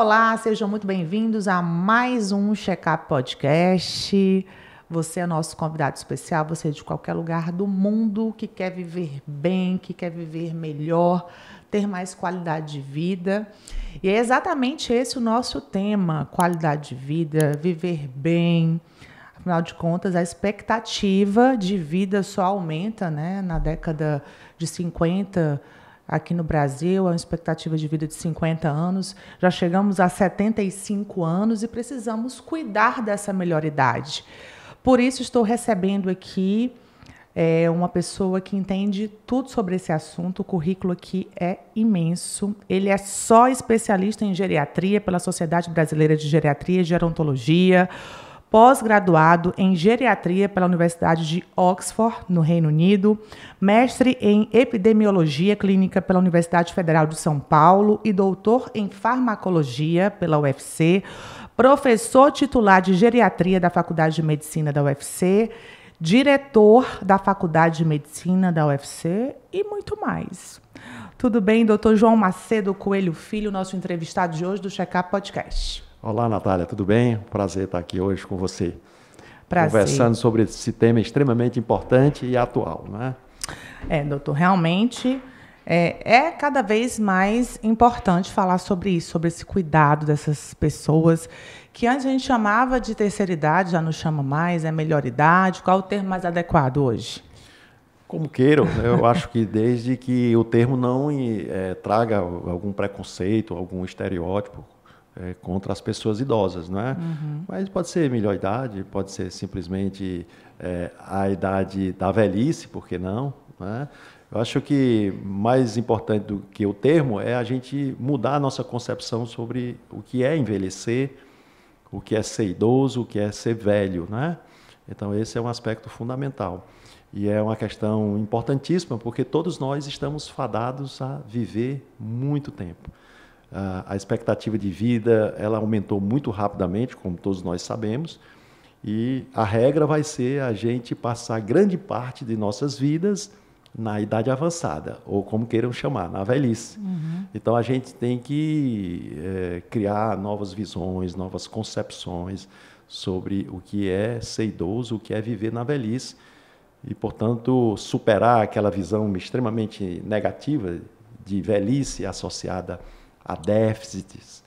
Olá, sejam muito bem-vindos a mais um Checkup Podcast. Você é nosso convidado especial, você é de qualquer lugar do mundo que quer viver bem, que quer viver melhor, ter mais qualidade de vida. E é exatamente esse o nosso tema: qualidade de vida, viver bem. Afinal de contas, a expectativa de vida só aumenta, né? Na década de 50, aqui no Brasil, é a expectativa de vida de 50 anos, já chegamos a 75 anos e precisamos cuidar dessa melhor idade. Por isso, estou recebendo aqui é, uma pessoa que entende tudo sobre esse assunto. O currículo aqui é imenso. Ele é só especialista em geriatria pela Sociedade Brasileira de Geriatria e Gerontologia pós-graduado em geriatria pela Universidade de Oxford, no Reino Unido, mestre em epidemiologia clínica pela Universidade Federal de São Paulo e doutor em farmacologia pela UFC, professor titular de geriatria da Faculdade de Medicina da UFC, diretor da Faculdade de Medicina da UFC e muito mais. Tudo bem, doutor João Macedo Coelho Filho, nosso entrevistado de hoje do Checar Podcast. Olá, Natália, tudo bem? Prazer estar aqui hoje com você. Prazer. Conversando sobre esse tema extremamente importante e atual, né? É, doutor, realmente é, é, cada vez mais importante falar sobre isso, sobre esse cuidado dessas pessoas que antes a gente chamava de terceira idade, já não chama mais, é melhor idade. Qual o termo mais adequado hoje? Como queiram, né? eu acho que desde que o termo não é, traga algum preconceito, algum estereótipo é, contra as pessoas idosas, não é? Uhum. Mas pode ser melhor idade, pode ser simplesmente é, a idade da velhice, por que não? É? Eu acho que mais importante do que o termo é a gente mudar a nossa concepção sobre o que é envelhecer, o que é ser idoso, o que é ser velho, né? Então esse é um aspecto fundamental e é uma questão importantíssima porque todos nós estamos fadados a viver muito tempo a, expectativa de vida ela aumentou muito rapidamente, como todos nós sabemos, e a regra vai ser a gente passar grande parte de nossas vidas na idade avançada, ou como queiram chamar, na velhice. Uhum. Então a gente tem que é, criar novas visões, novas concepções sobre o que é ser idoso, o que é viver na velhice, e portanto superar aquela visão extremamente negativa de velhice associada a a déficits,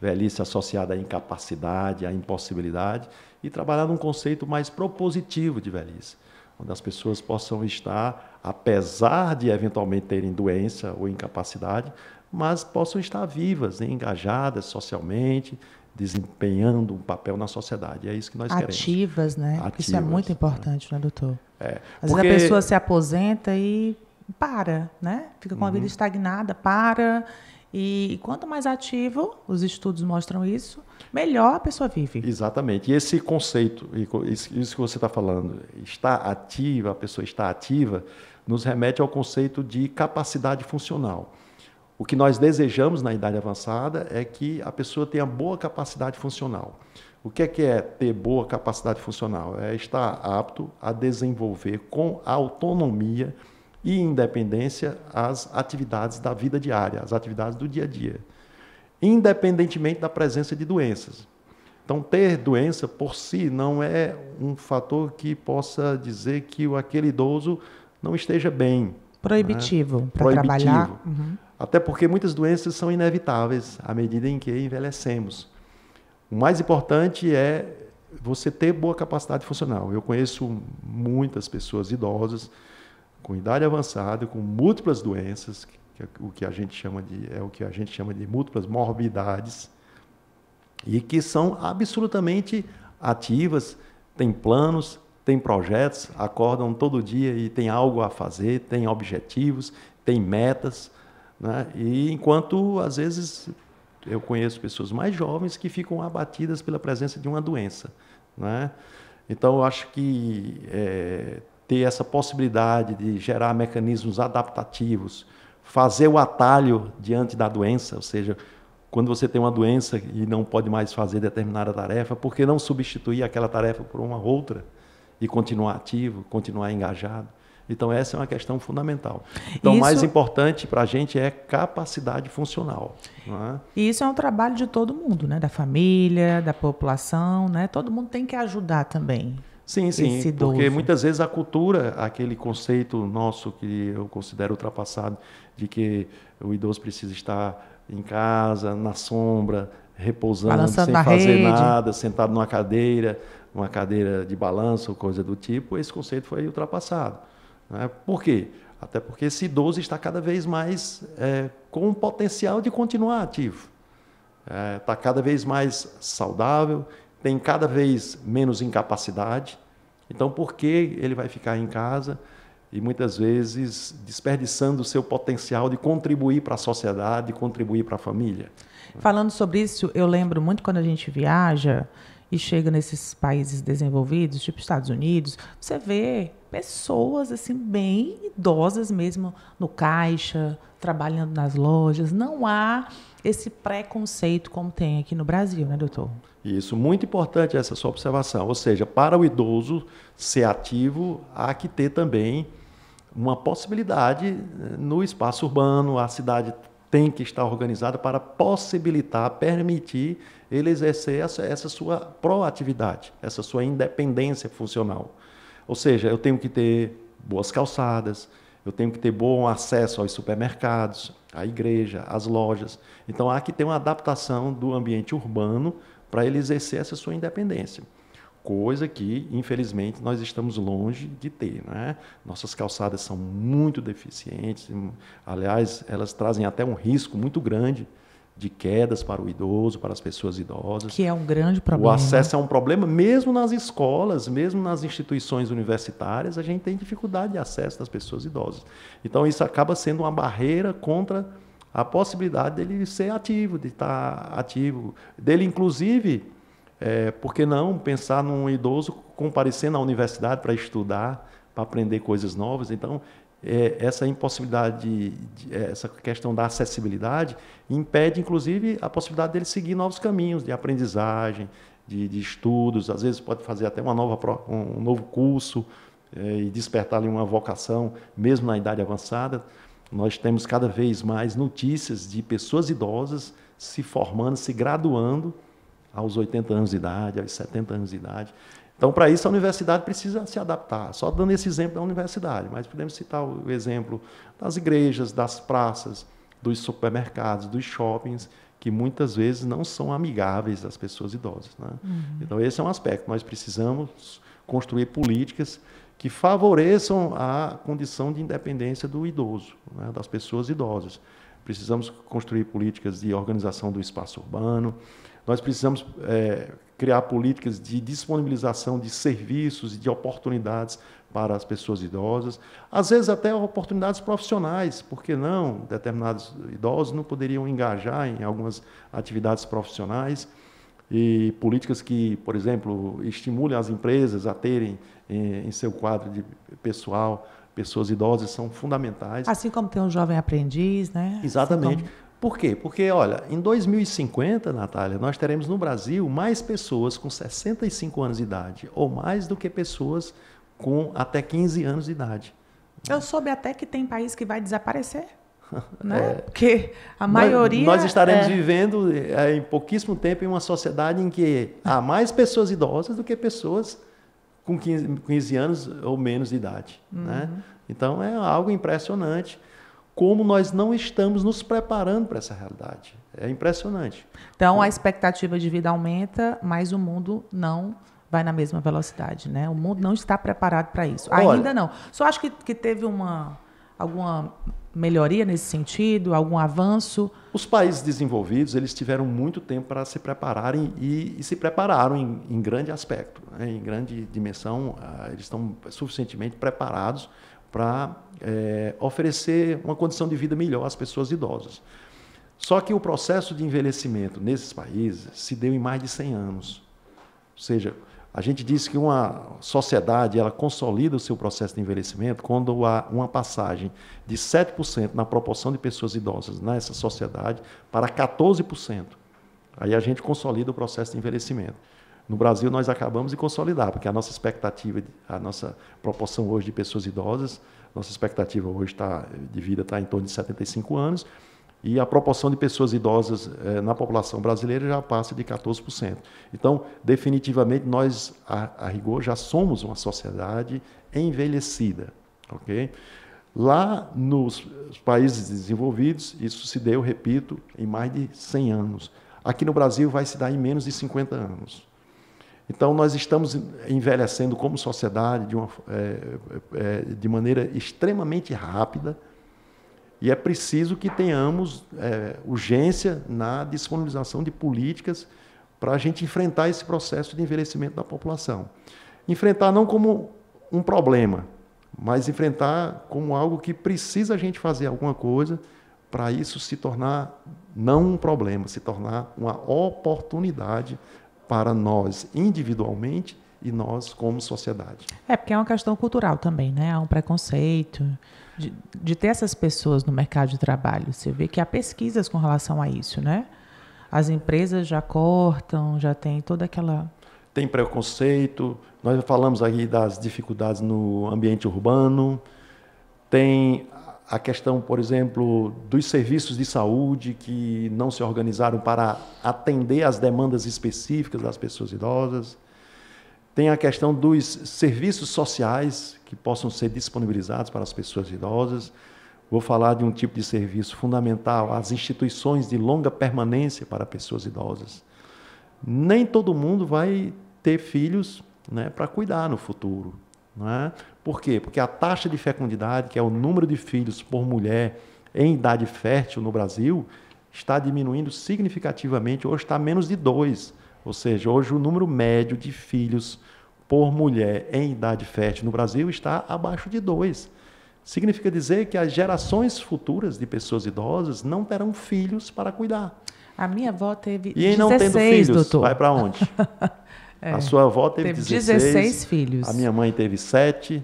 velhice associada à incapacidade, à impossibilidade, e trabalhar num conceito mais propositivo de velhice, onde as pessoas possam estar, apesar de eventualmente terem doença ou incapacidade, mas possam estar vivas, né, engajadas socialmente, desempenhando um papel na sociedade. É isso que nós Ativas, queremos. Ativas, né? Ativas, isso é muito né? importante, né, né doutor? É, Às porque... vezes a pessoa se aposenta e para, né? Fica com a vida uhum. estagnada, para e quanto mais ativo, os estudos mostram isso, melhor a pessoa vive. Exatamente. E esse conceito, isso que você está falando, está ativa, a pessoa está ativa, nos remete ao conceito de capacidade funcional. O que nós desejamos na idade avançada é que a pessoa tenha boa capacidade funcional. O que é, que é ter boa capacidade funcional? É estar apto a desenvolver com autonomia e independência às atividades da vida diária, às atividades do dia a dia, independentemente da presença de doenças. Então, ter doença por si não é um fator que possa dizer que aquele idoso não esteja bem. Né? Proibitivo, né? para trabalhar. Uhum. Até porque muitas doenças são inevitáveis à medida em que envelhecemos. O mais importante é você ter boa capacidade funcional. Eu conheço muitas pessoas idosas com idade avançada, com múltiplas doenças, que é o que a gente chama de é o que a gente chama de múltiplas morbidades e que são absolutamente ativas, têm planos, têm projetos, acordam todo dia e têm algo a fazer, têm objetivos, têm metas, né? E enquanto às vezes eu conheço pessoas mais jovens que ficam abatidas pela presença de uma doença, né? Então, eu acho que é, ter essa possibilidade de gerar mecanismos adaptativos, fazer o atalho diante da doença, ou seja, quando você tem uma doença e não pode mais fazer determinada tarefa, por que não substituir aquela tarefa por uma outra e continuar ativo, continuar engajado? Então, essa é uma questão fundamental. Então, o isso... mais importante para a gente é capacidade funcional. É? E isso é um trabalho de todo mundo, né? da família, da população, né? todo mundo tem que ajudar também. Sim, sim, porque muitas vezes a cultura, aquele conceito nosso que eu considero ultrapassado, de que o idoso precisa estar em casa, na sombra, repousando, Balançando sem na fazer rede. nada, sentado numa cadeira, uma cadeira de balanço, coisa do tipo, esse conceito foi ultrapassado. Né? Por quê? Até porque esse idoso está cada vez mais é, com o potencial de continuar ativo. Está é, tá cada vez mais saudável, tem cada vez menos incapacidade. Então, por que ele vai ficar em casa e muitas vezes desperdiçando o seu potencial de contribuir para a sociedade, contribuir para a família? Falando sobre isso, eu lembro muito quando a gente viaja e chega nesses países desenvolvidos, tipo Estados Unidos, você vê pessoas assim bem idosas mesmo no caixa, trabalhando nas lojas, não há esse preconceito como tem aqui no Brasil, né, doutor? Isso, muito importante essa sua observação. Ou seja, para o idoso ser ativo, há que ter também uma possibilidade eh, no espaço urbano, a cidade tem que estar organizada para possibilitar, permitir ele exercer essa, essa sua proatividade, essa sua independência funcional. Ou seja, eu tenho que ter boas calçadas, eu tenho que ter bom acesso aos supermercados, a igreja, as lojas. Então há que ter uma adaptação do ambiente urbano para ele exercer essa sua independência. Coisa que, infelizmente, nós estamos longe de ter. Né? Nossas calçadas são muito deficientes, aliás, elas trazem até um risco muito grande de quedas para o idoso, para as pessoas idosas. Que é um grande problema. O acesso é um problema, mesmo nas escolas, mesmo nas instituições universitárias, a gente tem dificuldade de acesso das pessoas idosas. Então, isso acaba sendo uma barreira contra a possibilidade dele ser ativo, de estar ativo, dele, inclusive, é, por que não pensar num idoso comparecendo à universidade para estudar, para aprender coisas novas? Então, é, essa impossibilidade, de, de, é, essa questão da acessibilidade impede, inclusive, a possibilidade dele seguir novos caminhos de aprendizagem, de, de estudos. Às vezes pode fazer até uma nova, um novo curso é, e despertar ali uma vocação, mesmo na idade avançada. Nós temos cada vez mais notícias de pessoas idosas se formando, se graduando aos 80 anos de idade, aos 70 anos de idade. Então, para isso, a universidade precisa se adaptar. Só dando esse exemplo da universidade, mas podemos citar o exemplo das igrejas, das praças, dos supermercados, dos shoppings, que muitas vezes não são amigáveis às pessoas idosas. Né? Uhum. Então, esse é um aspecto. Nós precisamos construir políticas que favoreçam a condição de independência do idoso, né? das pessoas idosas. Precisamos construir políticas de organização do espaço urbano. Nós precisamos é, criar políticas de disponibilização de serviços e de oportunidades para as pessoas idosas, às vezes até oportunidades profissionais, porque não determinados idosos não poderiam engajar em algumas atividades profissionais e políticas que, por exemplo, estimulem as empresas a terem em, eh, em seu quadro de pessoal pessoas idosas são fundamentais. Assim como tem um jovem aprendiz, né? Assim Exatamente. Assim como... Por quê? Porque, olha, em 2050, Natália, nós teremos no Brasil mais pessoas com 65 anos de idade ou mais do que pessoas com até 15 anos de idade. Eu é soube até que tem país que vai desaparecer. Né? É, Porque a maioria. Nós, estaremos é... vivendo é, em pouquíssimo tempo em uma sociedade em que há mais pessoas idosas do que pessoas com 15, 15 anos ou menos de idade. Né? Uhum. Né? Então é algo impressionante como nós não estamos nos preparando para essa realidade. É impressionante. Então a expectativa de vida aumenta, mas o mundo não vai na mesma velocidade, né? O mundo não está preparado para isso. Olha, Ainda não. Só acho que, que teve uma alguma melhoria nesse sentido, algum avanço? Os países desenvolvidos eles tiveram muito tempo para se prepararem e, e se prepararam em, em grande aspecto, né? em grande dimensão. Ah, eles estão suficientemente preparados para é, oferecer uma condição de vida melhor às pessoas idosas. Só que o processo de envelhecimento nesses países se deu em mais de 100 anos. Ou seja, a gente diz que uma sociedade ela consolida o seu processo de envelhecimento quando há uma passagem de 7% na proporção de pessoas idosas nessa sociedade para 14%. Aí a gente consolida o processo de envelhecimento. No Brasil nós acabamos de consolidar, porque a nossa expectativa, a nossa proporção hoje de pessoas idosas nossa expectativa hoje tá, de vida está em torno de 75 anos e a proporção de pessoas idosas eh, na população brasileira já passa de 14%. Então, definitivamente, nós, a, a, rigor, já somos uma sociedade envelhecida. ok? Lá nos países desenvolvidos, isso se deu, repito, em mais de 100 anos. Aqui no Brasil vai se dar em menos de 50 anos. Então, nós estamos envelhecendo como sociedade de, uma, é, é, é, de maneira extremamente rápida e é preciso que tenhamos é, urgência na disponibilização de políticas para a gente enfrentar esse processo de envelhecimento da população. Enfrentar não como um problema, mas enfrentar como algo que precisa a gente fazer alguma coisa para isso se tornar não um problema, se tornar uma oportunidade para nós individualmente e nós como sociedade. É, porque é uma questão cultural também, né? Há um preconceito de, de ter essas pessoas no mercado de trabalho. Você vê que há pesquisas com relação a isso, né? As empresas já cortam, já tem toda aquela. Tem preconceito, nós já falamos aqui das dificuldades no ambiente urbano, tem a questão, por exemplo, dos serviços de saúde que não se organizaram para atender às demandas específicas das pessoas idosas. Tem a questão dos serviços sociais que possam ser disponibilizados para as pessoas idosas. Vou falar de um tipo de serviço fundamental, as instituições de longa permanência para pessoas idosas. Nem todo mundo vai ter filhos né, para cuidar no futuro. Né? Por quê? Porque a taxa de fecundidade, que é o número de filhos por mulher em idade fértil no Brasil, está diminuindo significativamente, hoje está menos de dois. Ou seja, hoje o número médio de filhos por mulher em idade fértil no Brasil está abaixo de dois. Significa dizer que as gerações futuras de pessoas idosas não terão filhos para cuidar. A minha avó teve e não tendo filhos, doutor. vai para onde? É. A sua avó teve, teve 16, 16 filhos. A minha mãe teve 7.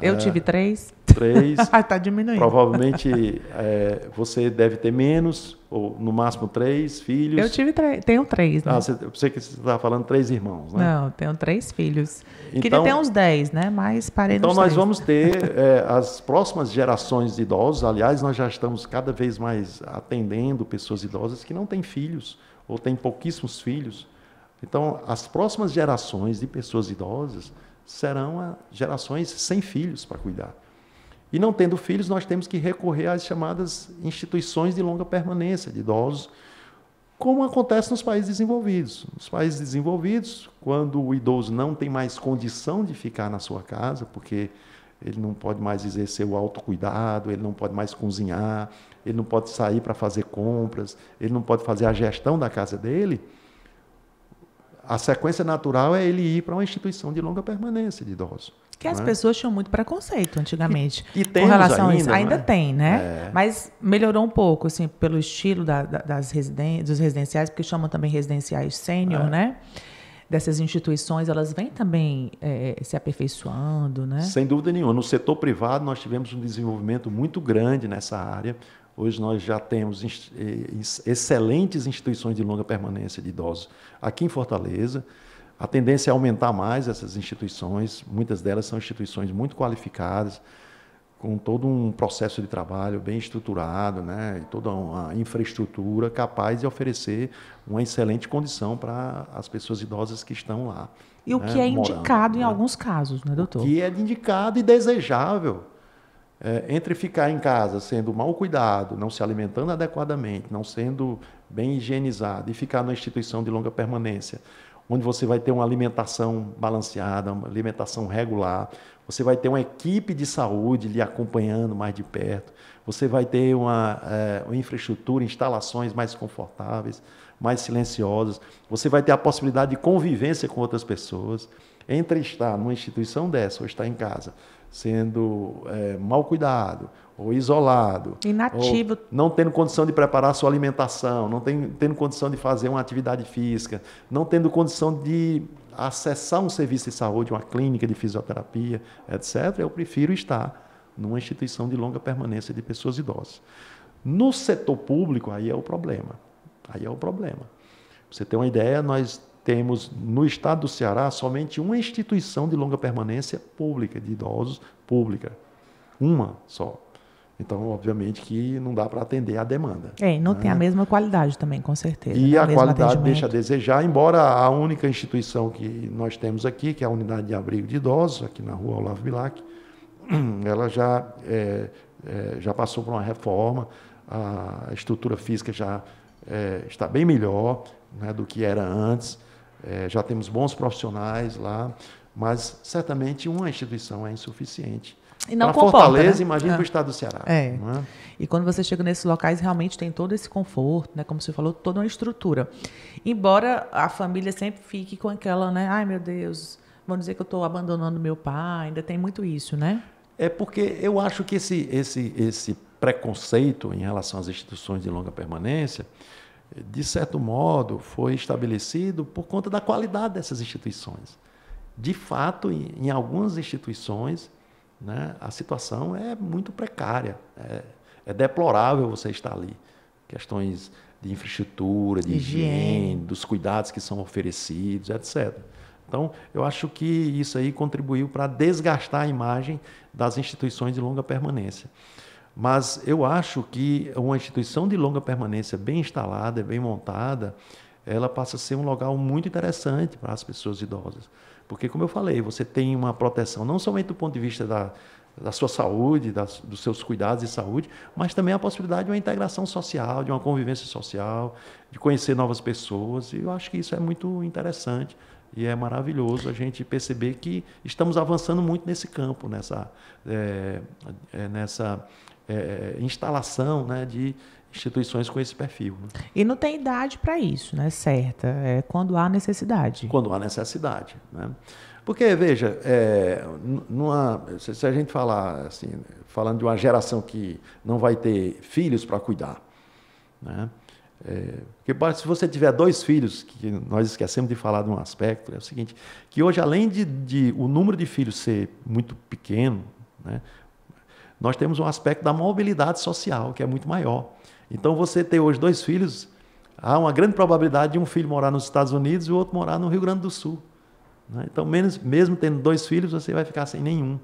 Eu é, tive 3. 3. Está diminuindo. Provavelmente é, você deve ter menos, ou no máximo 3 filhos. Eu tive três, tenho 3. Né? Ah, você, você que estava falando 3 irmãos, né? Não, tenho 3 filhos. Então, Queria ter uns 10, né? Mas parei Então nós três. vamos ter é, as próximas gerações de idosos. Aliás, nós já estamos cada vez mais atendendo pessoas idosas que não têm filhos ou têm pouquíssimos filhos. Então, as próximas gerações de pessoas idosas serão gerações sem filhos para cuidar. E não tendo filhos, nós temos que recorrer às chamadas instituições de longa permanência de idosos, como acontece nos países desenvolvidos. Nos países desenvolvidos, quando o idoso não tem mais condição de ficar na sua casa, porque ele não pode mais exercer o autocuidado, ele não pode mais cozinhar, ele não pode sair para fazer compras, ele não pode fazer a gestão da casa dele, a sequência natural é ele ir para uma instituição de longa permanência de idosos. Que as é? pessoas tinham muito preconceito antigamente. E, e tem relação ainda, a isso. Né? Ainda é? tem, né? É. Mas melhorou um pouco, assim, pelo estilo da, da, das residen dos residenciais, porque chamam também residenciais sênior, é. né? Dessas instituições, elas vêm também é, se aperfeiçoando, né? Sem dúvida nenhuma. No setor privado, nós tivemos um desenvolvimento muito grande nessa área. Hoje nós já temos eh, excelentes instituições de longa permanência de idosos aqui em Fortaleza. A tendência é aumentar mais essas instituições, muitas delas são instituições muito qualificadas, com todo um processo de trabalho bem estruturado, né, e toda uma infraestrutura capaz de oferecer uma excelente condição para as pessoas idosas que estão lá. E o né, que é morando, indicado né? em alguns casos, né, doutor? O que é indicado e desejável é, entre ficar em casa sendo mal cuidado, não se alimentando adequadamente, não sendo bem higienizado e ficar numa instituição de longa permanência, onde você vai ter uma alimentação balanceada, uma alimentação regular, você vai ter uma equipe de saúde lhe acompanhando mais de perto, você vai ter uma, é, uma infraestrutura, instalações mais confortáveis, mais silenciosas, você vai ter a possibilidade de convivência com outras pessoas. Entre estar numa instituição dessa ou estar em casa, sendo é, mal cuidado, ou isolado, inativo, ou não tendo condição de preparar sua alimentação, não tem, tendo condição de fazer uma atividade física, não tendo condição de acessar um serviço de saúde, uma clínica de fisioterapia, etc., eu prefiro estar numa instituição de longa permanência de pessoas idosas. No setor público, aí é o problema. Aí é o problema. Pra você ter uma ideia, nós temos no estado do Ceará somente uma instituição de longa permanência pública, de idosos pública. Uma só. Então, obviamente que não dá para atender a demanda. É, não né? tem a né? mesma qualidade também, com certeza. E né? a qualidade deixa a desejar, embora a única instituição que nós temos aqui, que é a Unidade de Abrigo de Idosos, aqui na rua Olavo Bilac, ela já, é, é, já passou por uma reforma, a estrutura física já é, está bem melhor né, do que era antes. É, já temos bons profissionais lá, mas certamente uma instituição é insuficiente. E não comporta, Fortaleza, né? imagina é. para o estado do Ceará. É. é. E quando você chega nesses locais, realmente tem todo esse conforto, né? como você falou, toda uma estrutura. Embora a família sempre fique com aquela, né? Ai, meu Deus, vão dizer que eu estou abandonando meu pai, ainda tem muito isso, né? É porque eu acho que esse, esse, esse preconceito em relação às instituições de longa permanência de certo modo, foi estabelecido por conta da qualidade dessas instituições. De fato, em, algumas instituições, né, a situação é muito precária. É, é, deplorável você estar ali. Questões de infraestrutura, de higiene. higiene, dos cuidados que são oferecidos, etc. Então, eu acho que isso aí contribuiu para desgastar a imagem das instituições de longa permanência. Mas eu acho que uma instituição de longa permanência bem instalada, bem montada, ela passa a ser um local muito interessante para as pessoas idosas. Porque, como eu falei, você tem uma proteção não somente do ponto de vista da, da sua saúde, das, dos seus cuidados de saúde, mas também a possibilidade de uma integração social, de uma convivência social, de conhecer novas pessoas. E eu acho que isso é muito interessante e é maravilhoso a gente perceber que estamos avançando muito nesse campo, nessa, é, é, nessa é, é, instalação né, de instituições com esse perfil. Né? E não tem idade para isso, né? Certa. É quando há necessidade. Quando há necessidade. Né? Porque, veja, é, numa, se, a gente falar assim, falando de uma geração que não vai ter filhos para cuidar, né? É, porque se você tiver dois filhos, que nós esquecemos de falar de um aspecto, é o seguinte, que hoje, além de, de o número de filhos ser muito pequeno, né, nós temos um aspecto da mobilidade social, que é muito maior. Então, você ter hoje dois filhos, há uma grande probabilidade de um filho morar nos Estados Unidos e o outro morar no Rio Grande do Sul. Né? Então, menos, mesmo tendo dois filhos, você vai ficar sem nenhum.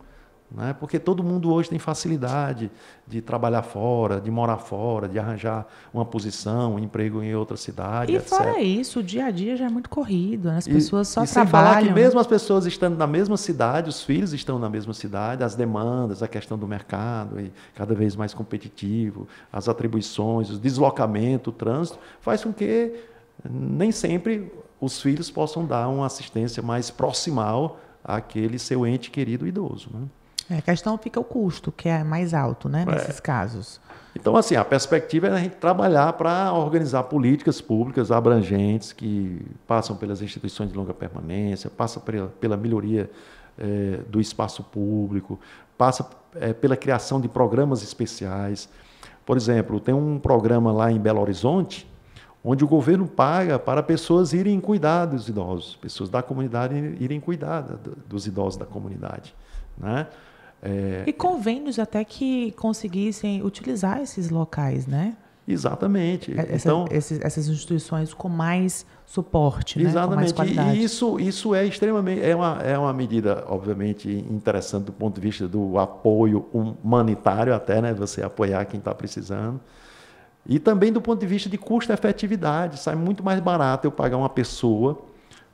Né? Porque todo mundo hoje tem facilidade de trabalhar fora, de morar fora, de arranjar uma posição, um emprego em outra cidade. E etc. fora isso, o dia a dia já é muito corrido, né? as pessoas e, só e trabalham. Sem falar que né? mesmo as pessoas estando na mesma cidade, os filhos estão na mesma cidade, as demandas, a questão do mercado e cada vez mais competitivo, as atribuições, o deslocamento, o trânsito, faz com que nem sempre os filhos possam dar uma assistência mais proximal àquele seu ente querido idoso. Né? É, a questão fica o custo, que é mais alto, né, nesses é. casos. Então, assim, a perspectiva é a gente trabalhar para organizar políticas públicas abrangentes que passam pelas instituições de longa permanência, passam pela, pela melhoria é, do espaço público, passa é, pela criação de programas especiais. Por exemplo, tem um programa lá em Belo Horizonte onde o governo paga para pessoas irem cuidar dos idosos, pessoas da comunidade irem cuidar dos idosos da comunidade, né? É... E convênios até que conseguissem utilizar esses locais, né? Exatamente. É, essa, então, esses, essas instituições com mais suporte, exatamente. Né? Com mais e isso, isso é extremamente é uma, é uma medida, obviamente, interessante do ponto de vista do apoio humanitário até, né? Você apoiar quem está precisando. E também do ponto de vista de custo-efetividade. Sai muito mais barato eu pagar uma pessoa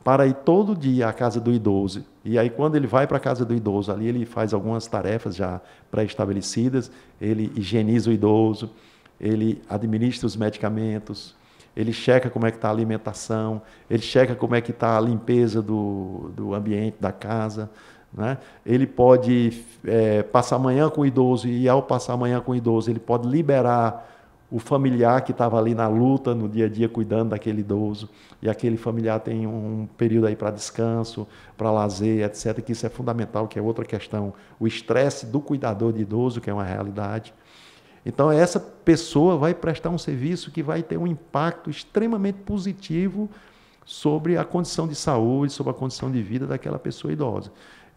para ir todo dia à casa do idoso. E aí, quando ele vai para a casa do idoso, ali ele faz algumas tarefas já pré-estabelecidas, ele higieniza o idoso, ele administra os medicamentos, ele checa como é que está a alimentação, ele checa como é que está a limpeza do, do ambiente da casa, né? Ele pode é, passar amanhã com o idoso e, ao passar amanhã com o idoso, ele pode liberar o familiar que estava ali na luta, no dia a dia, cuidando daquele idoso, e aquele familiar tem um período aí para descanso, para lazer, etc., que isso é fundamental, que é outra questão. O estresse do cuidador de idoso, que é uma realidade. Então, essa pessoa vai prestar um serviço que vai ter um impacto extremamente positivo sobre a condição de saúde, sobre a condição de vida daquela pessoa idosa.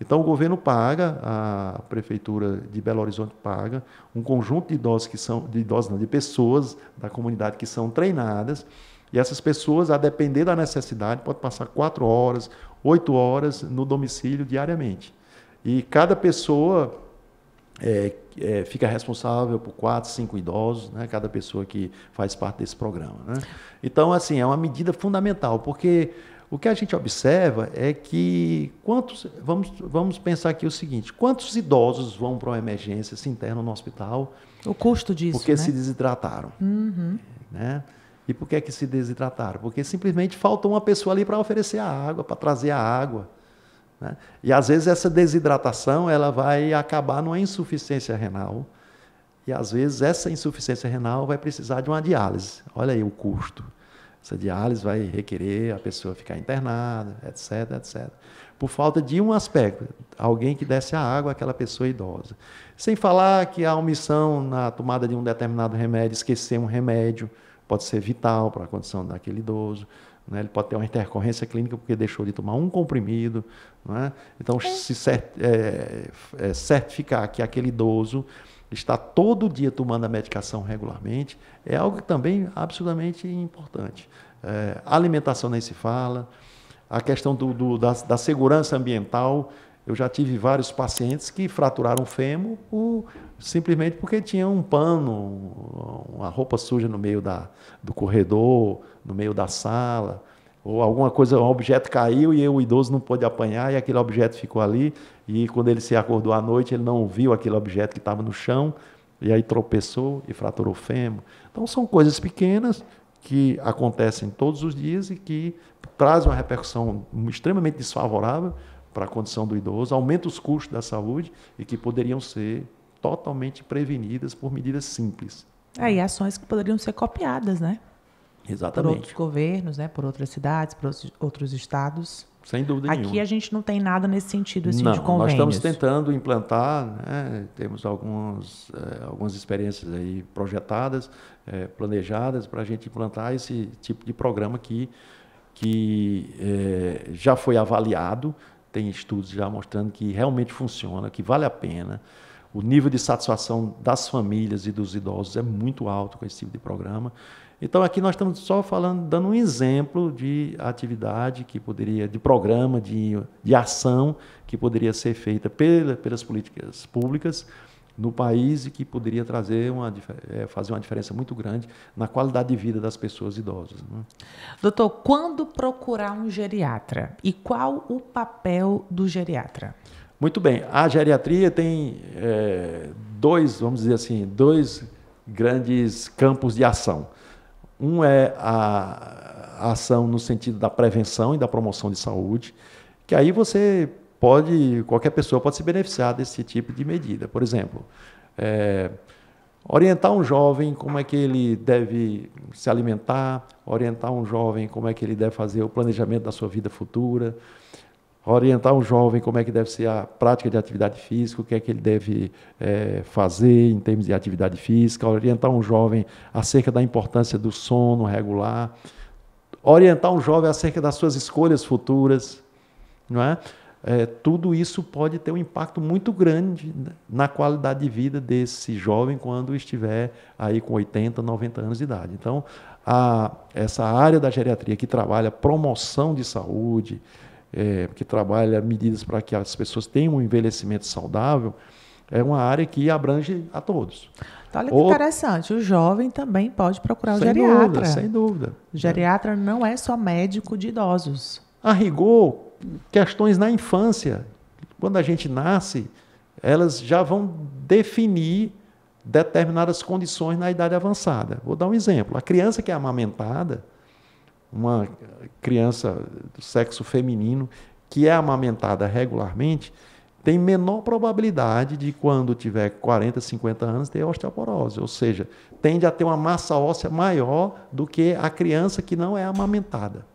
Então, o governo paga, a prefeitura de Belo Horizonte paga, um conjunto de idosos que são, de idosos não, de pessoas da comunidade que são treinadas, e essas pessoas, a depender da necessidade, podem passar quatro horas, oito horas no domicílio diariamente. E cada pessoa é, é, fica responsável por quatro, cinco idosos, né? cada pessoa que faz parte desse programa. Né? Então, assim, é uma medida fundamental, porque o que a gente observa é que quantos, vamos, vamos pensar aqui o seguinte, quantos idosos vão para uma emergência, se internam no hospital? O custo disso, Porque né? se desidrataram, uhum. né? E por que é que se desidrataram? Porque simplesmente faltou uma pessoa ali para oferecer a água, para trazer a água. Né? E às vezes essa desidratação ela vai acabar numa insuficiência renal. E às vezes essa insuficiência renal vai precisar de uma diálise. Olha aí o custo. Essa diálise vai requerer a pessoa ficar internada, etc, etc. Por falta de um aspecto, alguém que desse a água àquela pessoa idosa. Sem falar que a omissão na tomada de um determinado remédio, esquecer um remédio, pode ser vital para a condição daquele idoso. Né? Ele pode ter uma intercorrência clínica porque deixou de tomar um comprimido. Né? Então, é. se cert, é, é, certificar que aquele idoso estar todo dia tomando a medicação regularmente é algo também absolutamente importante. É, alimentação nem se fala, a questão do, do da, da, segurança ambiental. Eu já tive vários pacientes que fraturaram o fêmur o, simplesmente porque tinha um pano, uma roupa suja no meio da, do corredor, no meio da sala ou alguma coisa, um objeto caiu e o idoso não pôde apanhar e aquele objeto ficou ali e quando ele se acordou à noite ele não viu aquele objeto que estava no chão e aí tropeçou e fraturou o fêmur. Então são coisas pequenas que acontecem todos os dias e que trazem uma repercussão extremamente desfavorável para a condição do idoso, aumenta os custos da saúde e que poderiam ser totalmente prevenidas por medidas simples. É, e ações que poderiam ser copiadas, né? Exatamente. Por outros governos, né? por outras cidades, por outros estados. Sem dúvida Aqui nenhuma. a gente não tem nada nesse sentido assim, não, de convênios. Nós estamos tentando implantar, né? temos algumas eh, algumas experiências aí projetadas, eh, planejadas para a gente implantar esse tipo de programa que que eh, já foi avaliado, tem estudos já mostrando que realmente funciona, que vale a pena. O nível de satisfação das famílias e dos idosos é muito alto com esse tipo de programa. Então aqui nós estamos só falando, dando um exemplo de atividade que poderia, de programa, de, de ação que poderia ser feita pela, pelas políticas públicas no país e que poderia trazer uma, é, fazer uma diferença muito grande na qualidade de vida das pessoas idosas. Né? Doutor, quando procurar um geriatra e qual o papel do geriatra? Muito bem, a geriatria tem é, dois, vamos dizer assim, dois grandes campos de ação. Um é a, ação no sentido da prevenção e da promoção de saúde, que aí você pode, qualquer pessoa pode se beneficiar desse tipo de medida. Por exemplo, é, orientar um jovem como é que ele deve se alimentar, orientar um jovem como é que ele deve fazer o planejamento da sua vida futura, orientar um jovem como é que deve ser a prática de atividade física, o que é que ele deve é, fazer em termos de atividade física, orientar um jovem acerca da importância do sono regular, orientar um jovem acerca das suas escolhas futuras, não é? é tudo isso pode ter um impacto muito grande na qualidade de vida desse jovem quando estiver aí com 80, 90 anos de idade. Então, a, essa área da geriatria que trabalha promoção de saúde, é, que trabalha medidas para que as pessoas tenham um envelhecimento saudável, é uma área que abrange a todos. olha tá que Ou, interessante, o jovem também pode procurar o geriatra. Dúvida, sem dúvida. O geriatra é. não é só médico de idosos. A rigor, questões na infância, quando a gente nasce, elas já vão definir determinadas condições na idade avançada. Vou dar um exemplo. A criança que é amamentada, uma criança do sexo feminino que é amamentada regularmente tem menor probabilidade de, quando tiver 40, 50 anos, ter osteoporose. Ou seja, tende a ter uma massa óssea maior do que a criança que não é amamentada.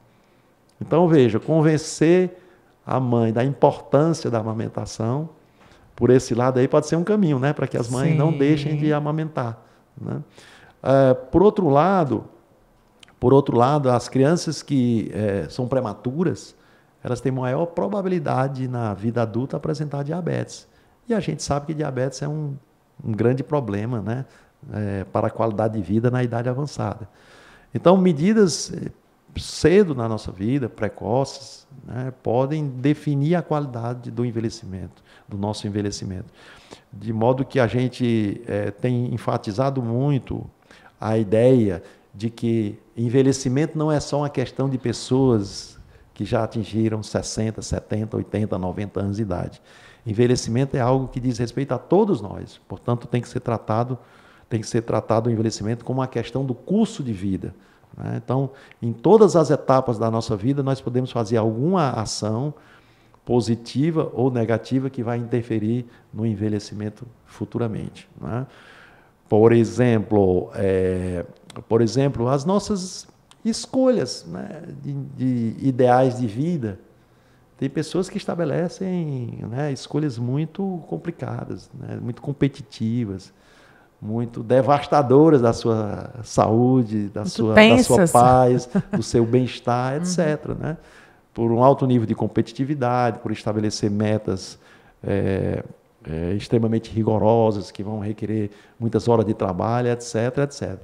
Então, veja, convencer a mãe da importância da amamentação, por esse lado aí, pode ser um caminho, né? Para que as mães Sim. não deixem de amamentar. Né? Eh, por outro lado, por outro lado, as crianças que é, são prematuras, elas têm maior probabilidade na vida adulta apresentar diabetes. E a gente sabe que diabetes é um, um grande problema né? É, para a qualidade de vida na idade avançada. Então, medidas eh, cedo na nossa vida, precoces, né, podem definir a qualidade do envelhecimento, do nosso envelhecimento. De modo que a gente é, tem enfatizado muito a ideia de que envelhecimento não é só uma questão de pessoas que já atingiram 60, 70, 80, 90 anos de idade. Envelhecimento é algo que diz respeito a todos nós, portanto tem que ser tratado, tem que ser tratado o envelhecimento como uma questão do curso de vida. Né? Então, em todas as etapas da nossa vida, nós podemos fazer alguma ação positiva ou negativa que vai interferir no envelhecimento futuramente. Né? Por exemplo, é, por exemplo, as nossas escolhas né, de, de, ideais de vida. Tem pessoas que estabelecem né, escolhas muito complicadas, né, muito competitivas, muito devastadoras da sua saúde, da, sua, da sua paz, do seu bem-estar, etc. Uhum. Né. Por um alto nível de competitividade, por estabelecer metas. É, é, extremamente rigorosas, que vão requerer muitas horas de trabalho, etc, etc.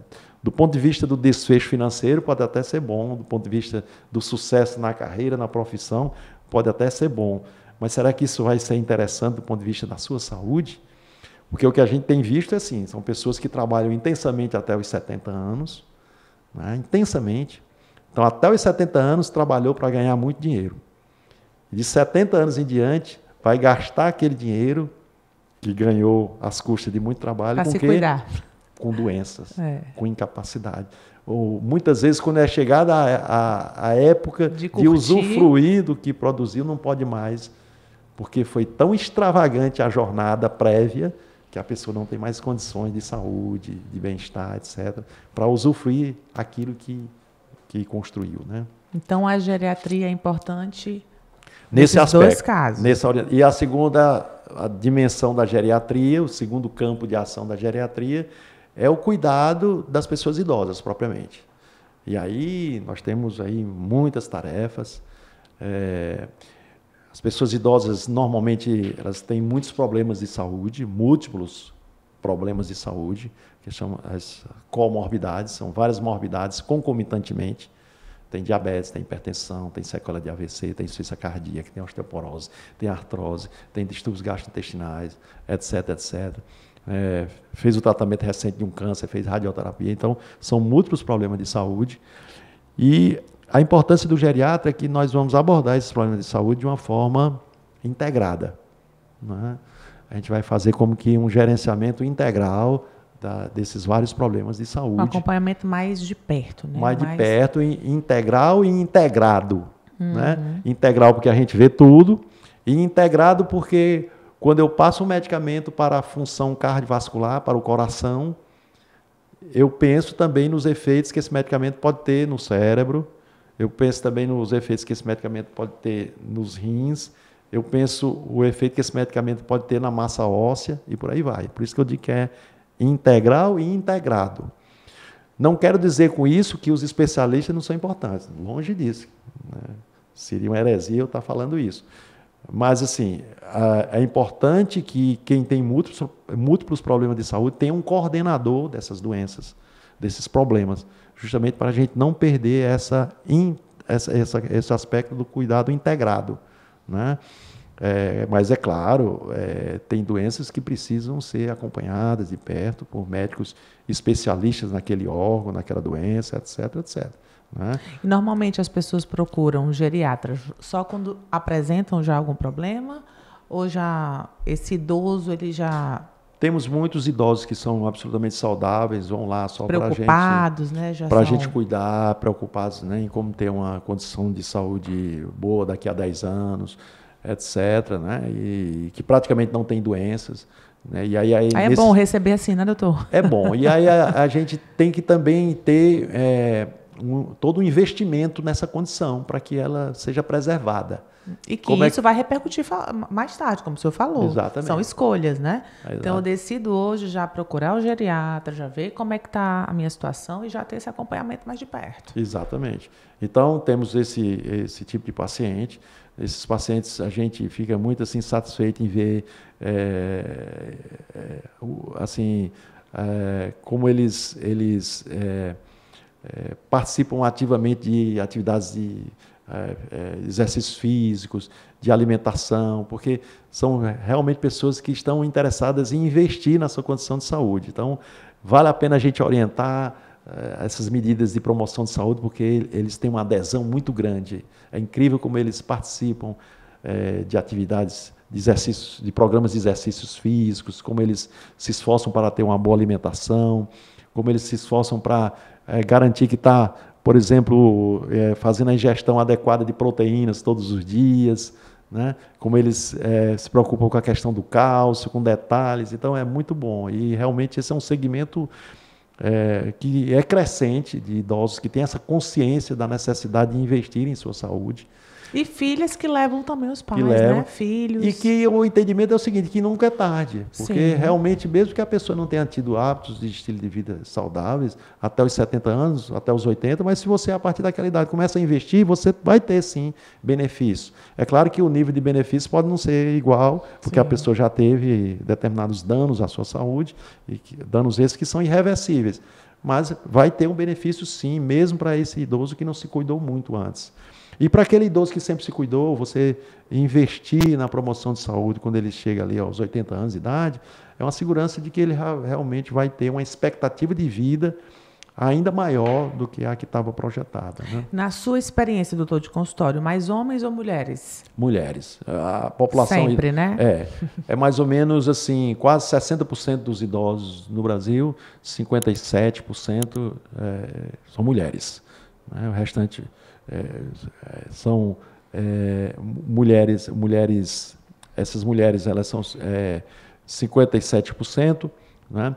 Do ponto de vista do desfecho financeiro, pode até ser bom, do ponto de vista do sucesso na carreira, na profissão, pode até ser bom. Mas será que isso vai ser interessante do ponto de vista da sua saúde? Porque o que a gente tem visto é assim: são pessoas que trabalham intensamente até os 70 anos, né? intensamente. Então, até os 70 anos, trabalhou para ganhar muito dinheiro. De 70 anos em diante, vai gastar aquele dinheiro que ganhou às custas de muito trabalho para se quê? cuidar com doenças, é. com incapacidade. Ou, muitas vezes, quando é chegada a, a, a época de, de, usufruir do que produziu, não pode mais, porque foi tão extravagante a jornada prévia que a pessoa não tem mais condições de saúde, de bem-estar, etc., para usufruir aquilo que, que construiu. Né? Então, a geriatria é importante nesse aspecto. Dois casos. e a segunda a dimensão da geriatria, o segundo campo de ação da geriatria é o cuidado das pessoas idosas propriamente. E aí nós temos aí muitas tarefas. É, as pessoas idosas normalmente elas têm muitos problemas de saúde, múltiplos problemas de saúde, que são as comorbidades, são várias morbidades concomitantemente. Tem diabetes, tem hipertensão, tem sequela de AVC, tem insuficiência cardíaca, tem osteoporose, tem artrose, tem distúrbios gastrointestinais, etc, etc é, fez o tratamento recente de um câncer, fez radioterapia. Então, são múltiplos problemas de saúde. E a importância do geriatra é que nós vamos abordar esses problemas de saúde de uma forma integrada. Né? A gente vai fazer como que um gerenciamento integral da, desses vários problemas de saúde. Um acompanhamento mais de perto, né? Mais, mais... de perto, integral e integrado. Né? Uhum. Né? Integral porque a gente vê tudo, e integrado porque quando eu passo um medicamento para a função cardiovascular, para o coração, eu penso também nos efeitos que esse medicamento pode ter no cérebro, eu penso também nos efeitos que esse medicamento pode ter nos rins, eu penso o efeito que esse medicamento pode ter na massa óssea e por aí vai. Por isso que eu digo que é integral e integrado. Não quero dizer com isso que os especialistas não são importantes, longe disso. Né? Seria uma heresia eu estar falando isso. Mas, assim, é importante que quem tem múltiplos, múltiplos problemas de saúde tenha um coordenador dessas doenças, desses problemas, justamente para a gente não perder essa, essa, essa esse aspecto do cuidado integrado. Né? É, mas é claro, é, tem doenças que precisam ser acompanhadas de perto por médicos especialistas naquele órgão, naquela doença, etc, etc. Né? E normalmente as pessoas procuram geriatras só quando apresentam já algum problema ou já esse idoso ele já temos muitos idosos que são absolutamente saudáveis, vão lá só para a gente. Preocupados, né? Para a são... gente cuidar, preocupados né, em como ter uma condição de saúde boa daqui a 10 anos, etc. Né, e que praticamente não tem doenças. Né, e aí, aí, aí nesse... é bom receber assim, né, doutor? É bom. E aí a, a gente tem que também ter é, um, todo um investimento nessa condição para que ela seja preservada. E que como é isso é vai repercutir mais tarde, como o senhor falou. Exatamente. São escolhas, né? Exato. Então eu decido hoje já procurar o geriatra, já ver como é que está a minha situação e já ter esse acompanhamento mais de perto. Exatamente. Então temos esse, esse tipo de paciente. Esses pacientes a gente fica muito assim satisfeito em ver é, é, assim eh, como eles eles é, participam ativamente de atividades de é, é, exercícios físicos, de alimentação, porque são realmente pessoas que estão interessadas em investir na sua condição de saúde. Então, vale a pena a gente orientar é, essas medidas de promoção de saúde, porque eles têm uma adesão muito grande. É incrível como eles participam é, de atividades de exercícios, de programas de exercícios físicos, como eles se esforçam para ter uma boa alimentação, como eles se esforçam para é, garantir que está, por exemplo, é, fazendo a ingestão adequada de proteínas todos os dias, né? como eles é, se preocupam com a questão do cálcio, com detalhes. Então é muito bom. E realmente esse é um segmento é, que é crescente de idosos que tem essa consciência da necessidade de investir em sua saúde. E filhas que levam também os pais, né? Filhos. E que o entendimento é o seguinte, que nunca é tarde. Porque Sim. realmente, mesmo que a pessoa não tenha tido hábitos de estilo de vida saudáveis, até os 70 anos, até os 80, mas se você, é a partir daquela idade, começa a investir, você vai ter sim benefício. É claro que o nível de benefício pode não ser igual, porque sim. a pessoa já teve determinados danos à sua saúde, e que, danos esses que são irreversíveis mas vai ter um benefício sim, mesmo para esse idoso que não se cuidou muito antes. E para aquele idoso que sempre se cuidou, você investir na promoção de saúde quando ele chega ali aos 80 anos de idade, é uma segurança de que ele realmente vai ter uma expectativa de vida ainda maior do que a que estava projetada. Né? Na sua experiência, doutor de consultório, mais homens ou mulheres? Mulheres. A população. Sempre, né? É. É mais ou menos assim, quase 60% dos idosos no Brasil, 57% é, são mulheres. Né? O restante é, é, são é, mulheres, mulheres, essas mulheres elas são é, 57%, né?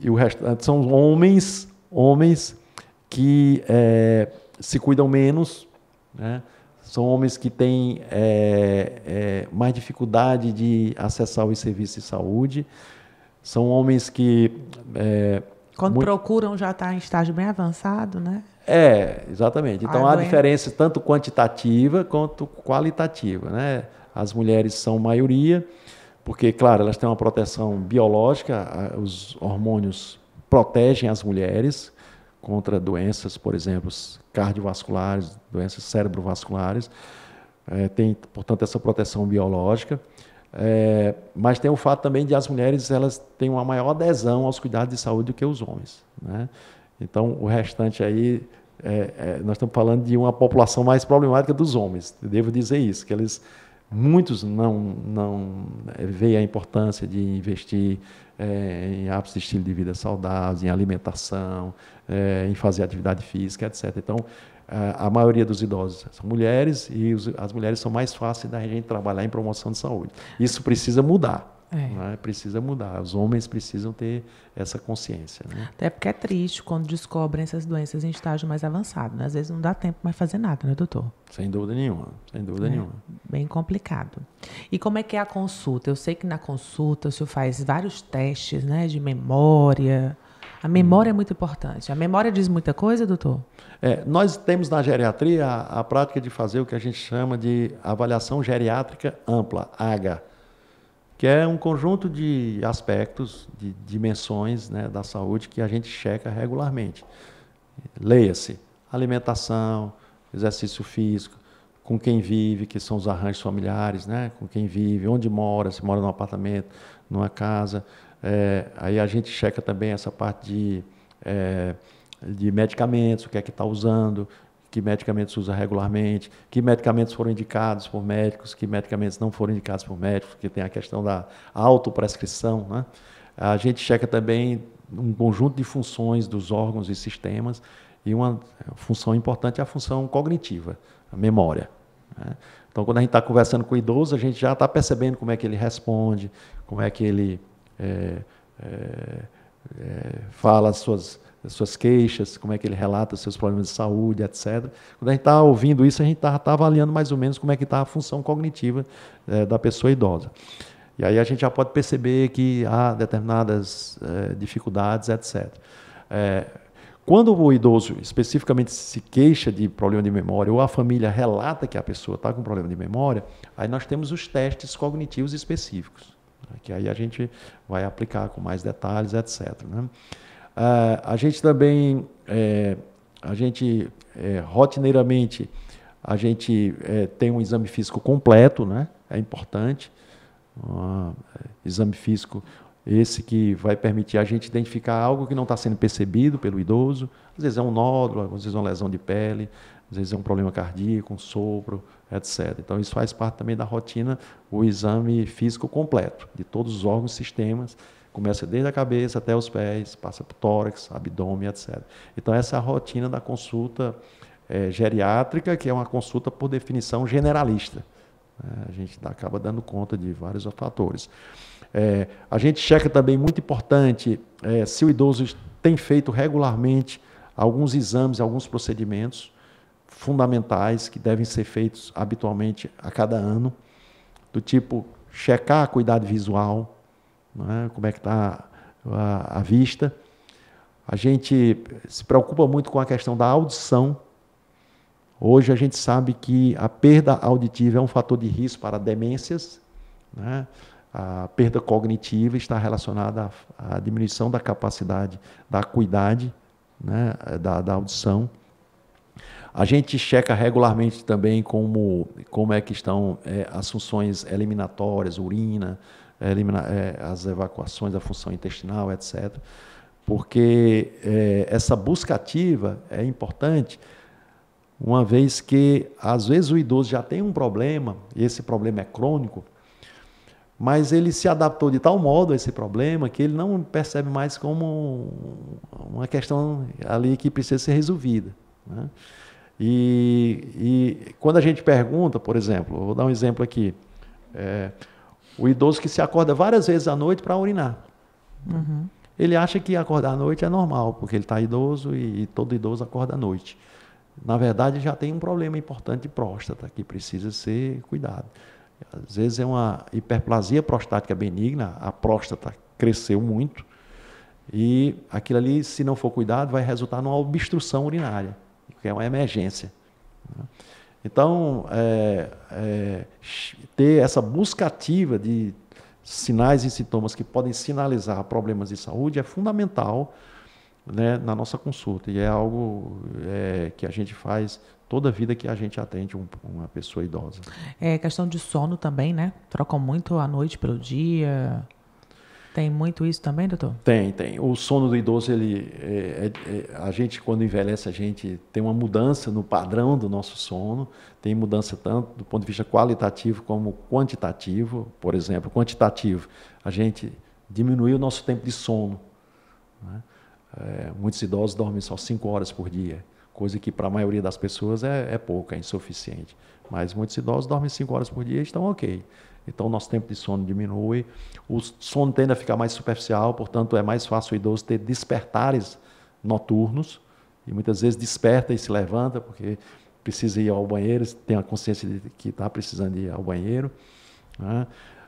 e o restante são homens, homens que é, se cuidam menos, né? são homens que têm é, mais dificuldade de acessar os serviços de saúde, são homens que quando procuram já está em estágio bem avançado, né? É, exatamente. Então ah, é há diferença tanto quantitativa quanto qualitativa. Né? As mulheres são maioria, porque, claro, elas têm uma proteção biológica, os hormônios protegem as mulheres contra doenças, por exemplo, cardiovasculares, doenças cerebrovasculares. É, tem, portanto, essa proteção biológica. É, mas tem o fato também de as mulheres elas têm uma maior adesão aos cuidados de saúde do que os homens. Né? Então, o restante aí é, é, nós estamos falando de uma população mais problemática dos homens. Eu devo dizer isso, que eles muitos não não é, veem a importância de investir é, em hábitos de estilo de vida saudáveis, em alimentação, é, em fazer atividade física, etc. Então a, maioria dos idosos são mulheres e as mulheres são mais fáceis da gente trabalhar em promoção de saúde. Isso precisa mudar. É. Né? Precisa mudar. Os homens precisam ter essa consciência. Né? Até porque é triste quando descobrem essas doenças em estágio mais avançado. Né? Às vezes não dá tempo mais fazer nada, né, doutor? Sem dúvida nenhuma. Sem dúvida é, nenhuma. Bem complicado. E como é que é a consulta? Eu sei que na consulta o senhor faz vários testes né, de memória. A memória hum. é muito importante. A memória diz muita coisa, doutor? É, nós temos na geriatria a, a prática de fazer o que a gente chama de avaliação geriátrica ampla, AGA que é um conjunto de aspectos, de dimensões né, da saúde que a gente checa regularmente. Leia-se: alimentação, exercício físico, com quem vive, que são os arranjos familiares, né, com quem vive, onde mora, se mora num apartamento, numa casa. É, aí a gente checa também essa parte de, é, de medicamentos, o que é que está usando, que medicamentos usa regularmente, que medicamentos foram indicados por médicos, que medicamentos não foram indicados por médicos, que tem a questão da autoprescrição. Né? A gente checa também um conjunto de funções dos órgãos e sistemas, e uma função importante é a função cognitiva, a memória. Né? Então, quando a gente está conversando com o idoso, a gente já está percebendo como é que ele responde, como é que ele é, é, é, fala as suas as suas queixas, como é que ele relata os seus problemas de saúde, etc. Quando a gente está ouvindo isso, a gente está tá avaliando mais ou menos como é que está a função cognitiva é, da pessoa idosa. E aí a gente já pode perceber que há determinadas é, dificuldades, etc. É, eh, quando o idoso especificamente se queixa de problema de memória ou a família relata que a pessoa está com problema de memória, aí nós temos os testes cognitivos específicos, né? que aí a gente vai aplicar com mais detalhes, etc. Né? Ah, a gente também, é, a gente é, rotineiramente, a gente é, tem um exame físico completo, né? É importante. Um ah, é, exame físico esse que vai permitir a gente identificar algo que não está sendo percebido pelo idoso. Às vezes é um nódulo, às vezes é uma lesão de pele, às vezes é um problema cardíaco, um sopro, etc. Então, isso faz parte também da rotina, o exame físico completo de todos os órgãos e sistemas Começa desde a cabeça até os pés, passa para o tórax, abdômen, etc. Então, essa é a rotina da consulta é, geriátrica, que é uma consulta, por definição, generalista. É, a gente acaba dando conta de vários fatores. É, a gente checa também, muito importante, eh, se o idoso tem feito regularmente alguns exames, alguns procedimentos fundamentais que devem ser feitos habitualmente a cada ano, do tipo checar a cuidado visual, né? como é que está a, a vista. A gente se preocupa muito com a questão da audição. Hoje a gente sabe que a perda auditiva é um fator de risco para demências. Né? A perda cognitiva está relacionada à, à diminuição da capacidade da acuidade, né? da, da audição. A gente checa regularmente também como, como é que estão é, as funções eliminatórias, urina, eliminar é, as evacuações da função intestinal, etc. Porque é, essa busca ativa é importante, uma vez que, às vezes, o idoso já tem um problema, e esse problema é crônico, mas ele se adaptou de tal modo a esse problema que ele não percebe mais como uma questão ali que precisa ser resolvida. Né? E, e, quando a gente pergunta, por exemplo, vou dar um exemplo aqui. É, o idoso que se acorda várias vezes à noite para urinar. Uhum. Ele acha que acordar à noite é normal, porque ele está idoso e, e, todo idoso acorda à noite. Na verdade, já tem um problema importante de próstata que precisa ser cuidado. Às vezes é uma hiperplasia prostática benigna, a próstata cresceu muito e aquilo ali, se não for cuidado, vai resultar numa obstrução urinária, que é uma emergência. Né? Então, é, é, ter essa busca ativa de sinais e sintomas que podem sinalizar problemas de saúde é fundamental né, na nossa consulta. E é algo é, que a gente faz toda a vida que a gente atende um, uma pessoa idosa. É questão de sono também, né? Trocam muito a noite pelo dia. Tem muito isso também, doutor? Tem, tem. O sono do idoso, ele, é, é, é, a gente quando envelhece, a gente tem uma mudança no padrão do nosso sono. Tem mudança tanto do ponto de vista qualitativo como quantitativo. Por exemplo, quantitativo, a gente diminuiu o nosso tempo de sono. Né? É, muitos idosos dormem só 5 horas por dia, coisa que para a maioria das pessoas é, é pouca, é insuficiente. Mas muitos idosos dormem 5 horas por dia e estão ok. Então, o nosso tempo de sono diminui, o sono tende a ficar mais superficial, portanto, é mais fácil o idoso ter despertares noturnos, e muitas vezes desperta e se levanta, porque precisa ir ao banheiro, tem a consciência de que está precisando ir ao banheiro. Né?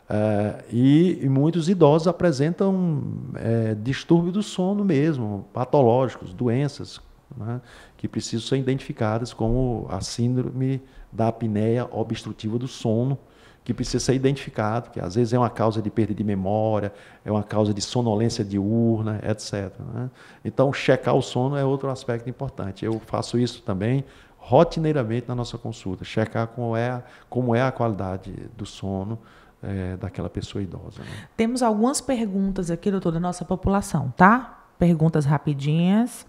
É, e, e, muitos idosos apresentam é, distúrbio do sono mesmo, patológicos, doenças, né? que precisam ser identificadas como a síndrome da apneia obstrutiva do sono, que precisa ser identificado, que às vezes é uma causa de perda de memória, é uma causa de sonolência diurna, etc. Né? Então, checar o sono é outro aspecto importante. Eu faço isso também rotineiramente na nossa consulta, checar como é a, como é a qualidade do sono é, daquela pessoa idosa. Né? Temos algumas perguntas aqui, doutor, da nossa população, tá? Perguntas rapidinhas.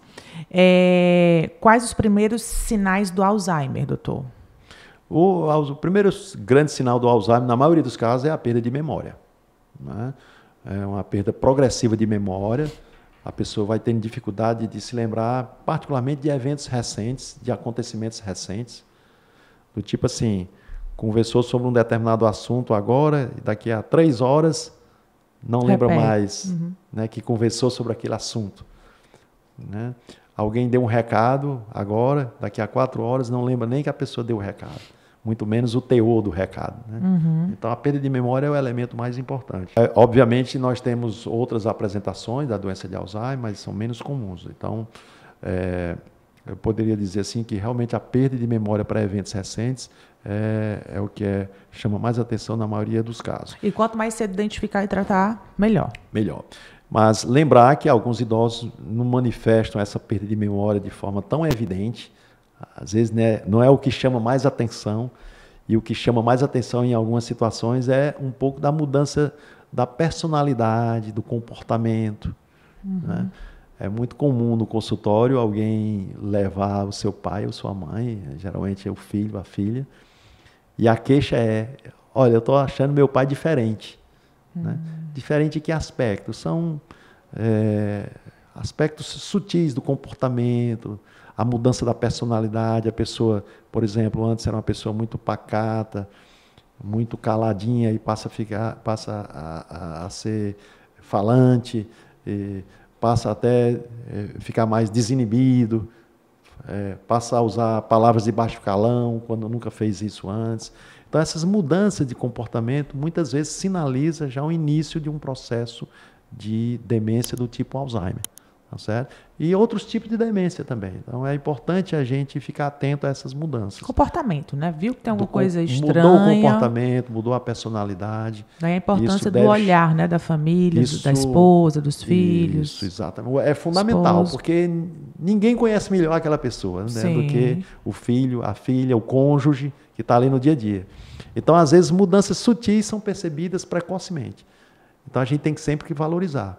É, quais os primeiros sinais do Alzheimer, doutor? O, o, primeiro grande sinal do Alzheimer, na maioria dos casos, é a perda de memória. Né? É uma perda progressiva de memória. A pessoa vai tendo dificuldade de se lembrar, particularmente de eventos recentes, de acontecimentos recentes. Do tipo assim, conversou sobre um determinado assunto agora, e daqui a três horas não lembra Repete. mais uhum. né, que conversou sobre aquele assunto. Né? Alguém deu um recado agora, daqui a quatro horas não lembra nem que a pessoa deu o recado muito menos o teor do recado. Né? Uhum. Então, a perda de memória é o elemento mais importante. É, obviamente, nós temos outras apresentações da doença de Alzheimer, mas são menos comuns. Então, é, eu poderia dizer assim que realmente a perda de memória para eventos recentes é, é o que é, chama mais atenção na maioria dos casos. E quanto mais cedo identificar e tratar, melhor. Melhor. Mas lembrar que alguns idosos não manifestam essa perda de memória de forma tão evidente, às vezes né, não é o que chama mais atenção, e o que chama mais atenção em algumas situações é um pouco da mudança da personalidade, do comportamento. Uhum. Né? É muito comum no consultório alguém levar o seu pai ou sua mãe, geralmente é o filho, a filha, e a queixa é: olha, eu estou achando meu pai diferente. Né. Uhum. Né? Diferente em que aspectos? São é, aspectos sutis do comportamento, a mudança da personalidade. A pessoa, por exemplo, antes era uma pessoa muito pacata, muito caladinha e passa a, ficar, passa a, a, a ser falante, passa até é, ficar mais desinibido, é, passa a usar palavras de baixo calão quando nunca fez isso antes. Então essas mudanças de comportamento muitas vezes sinaliza já o início de um processo de demência do tipo Alzheimer. Tá certo? E outros tipos de demência também. Então é importante a gente ficar atento a essas mudanças. Comportamento, né? Viu que tem alguma do, coisa estranha. Mudou o comportamento, mudou a personalidade. Daí né? a é importância do deve... olhar, né? Da família, isso, da esposa, dos filhos. Isso, exatamente. É fundamental, esposo. porque ninguém conhece melhor aquela pessoa, né? Do que o filho, a filha, o cônjuge que está ali no dia a dia. Então, às vezes, mudanças sutis são percebidas precocemente. Então a gente tem que sempre que valorizar.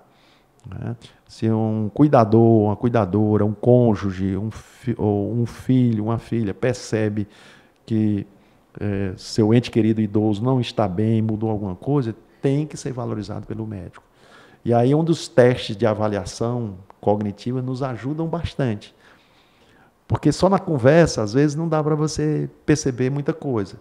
Né? Se um cuidador, uma cuidadora, um cônjuge, um, fi, ou um filho, uma filha percebe que é, seu ente querido idoso não está bem, mudou alguma coisa, tem que ser valorizado pelo médico. E aí um dos testes de avaliação cognitiva nos ajudam bastante. Porque só na conversa, às vezes, não dá para você perceber muita coisa.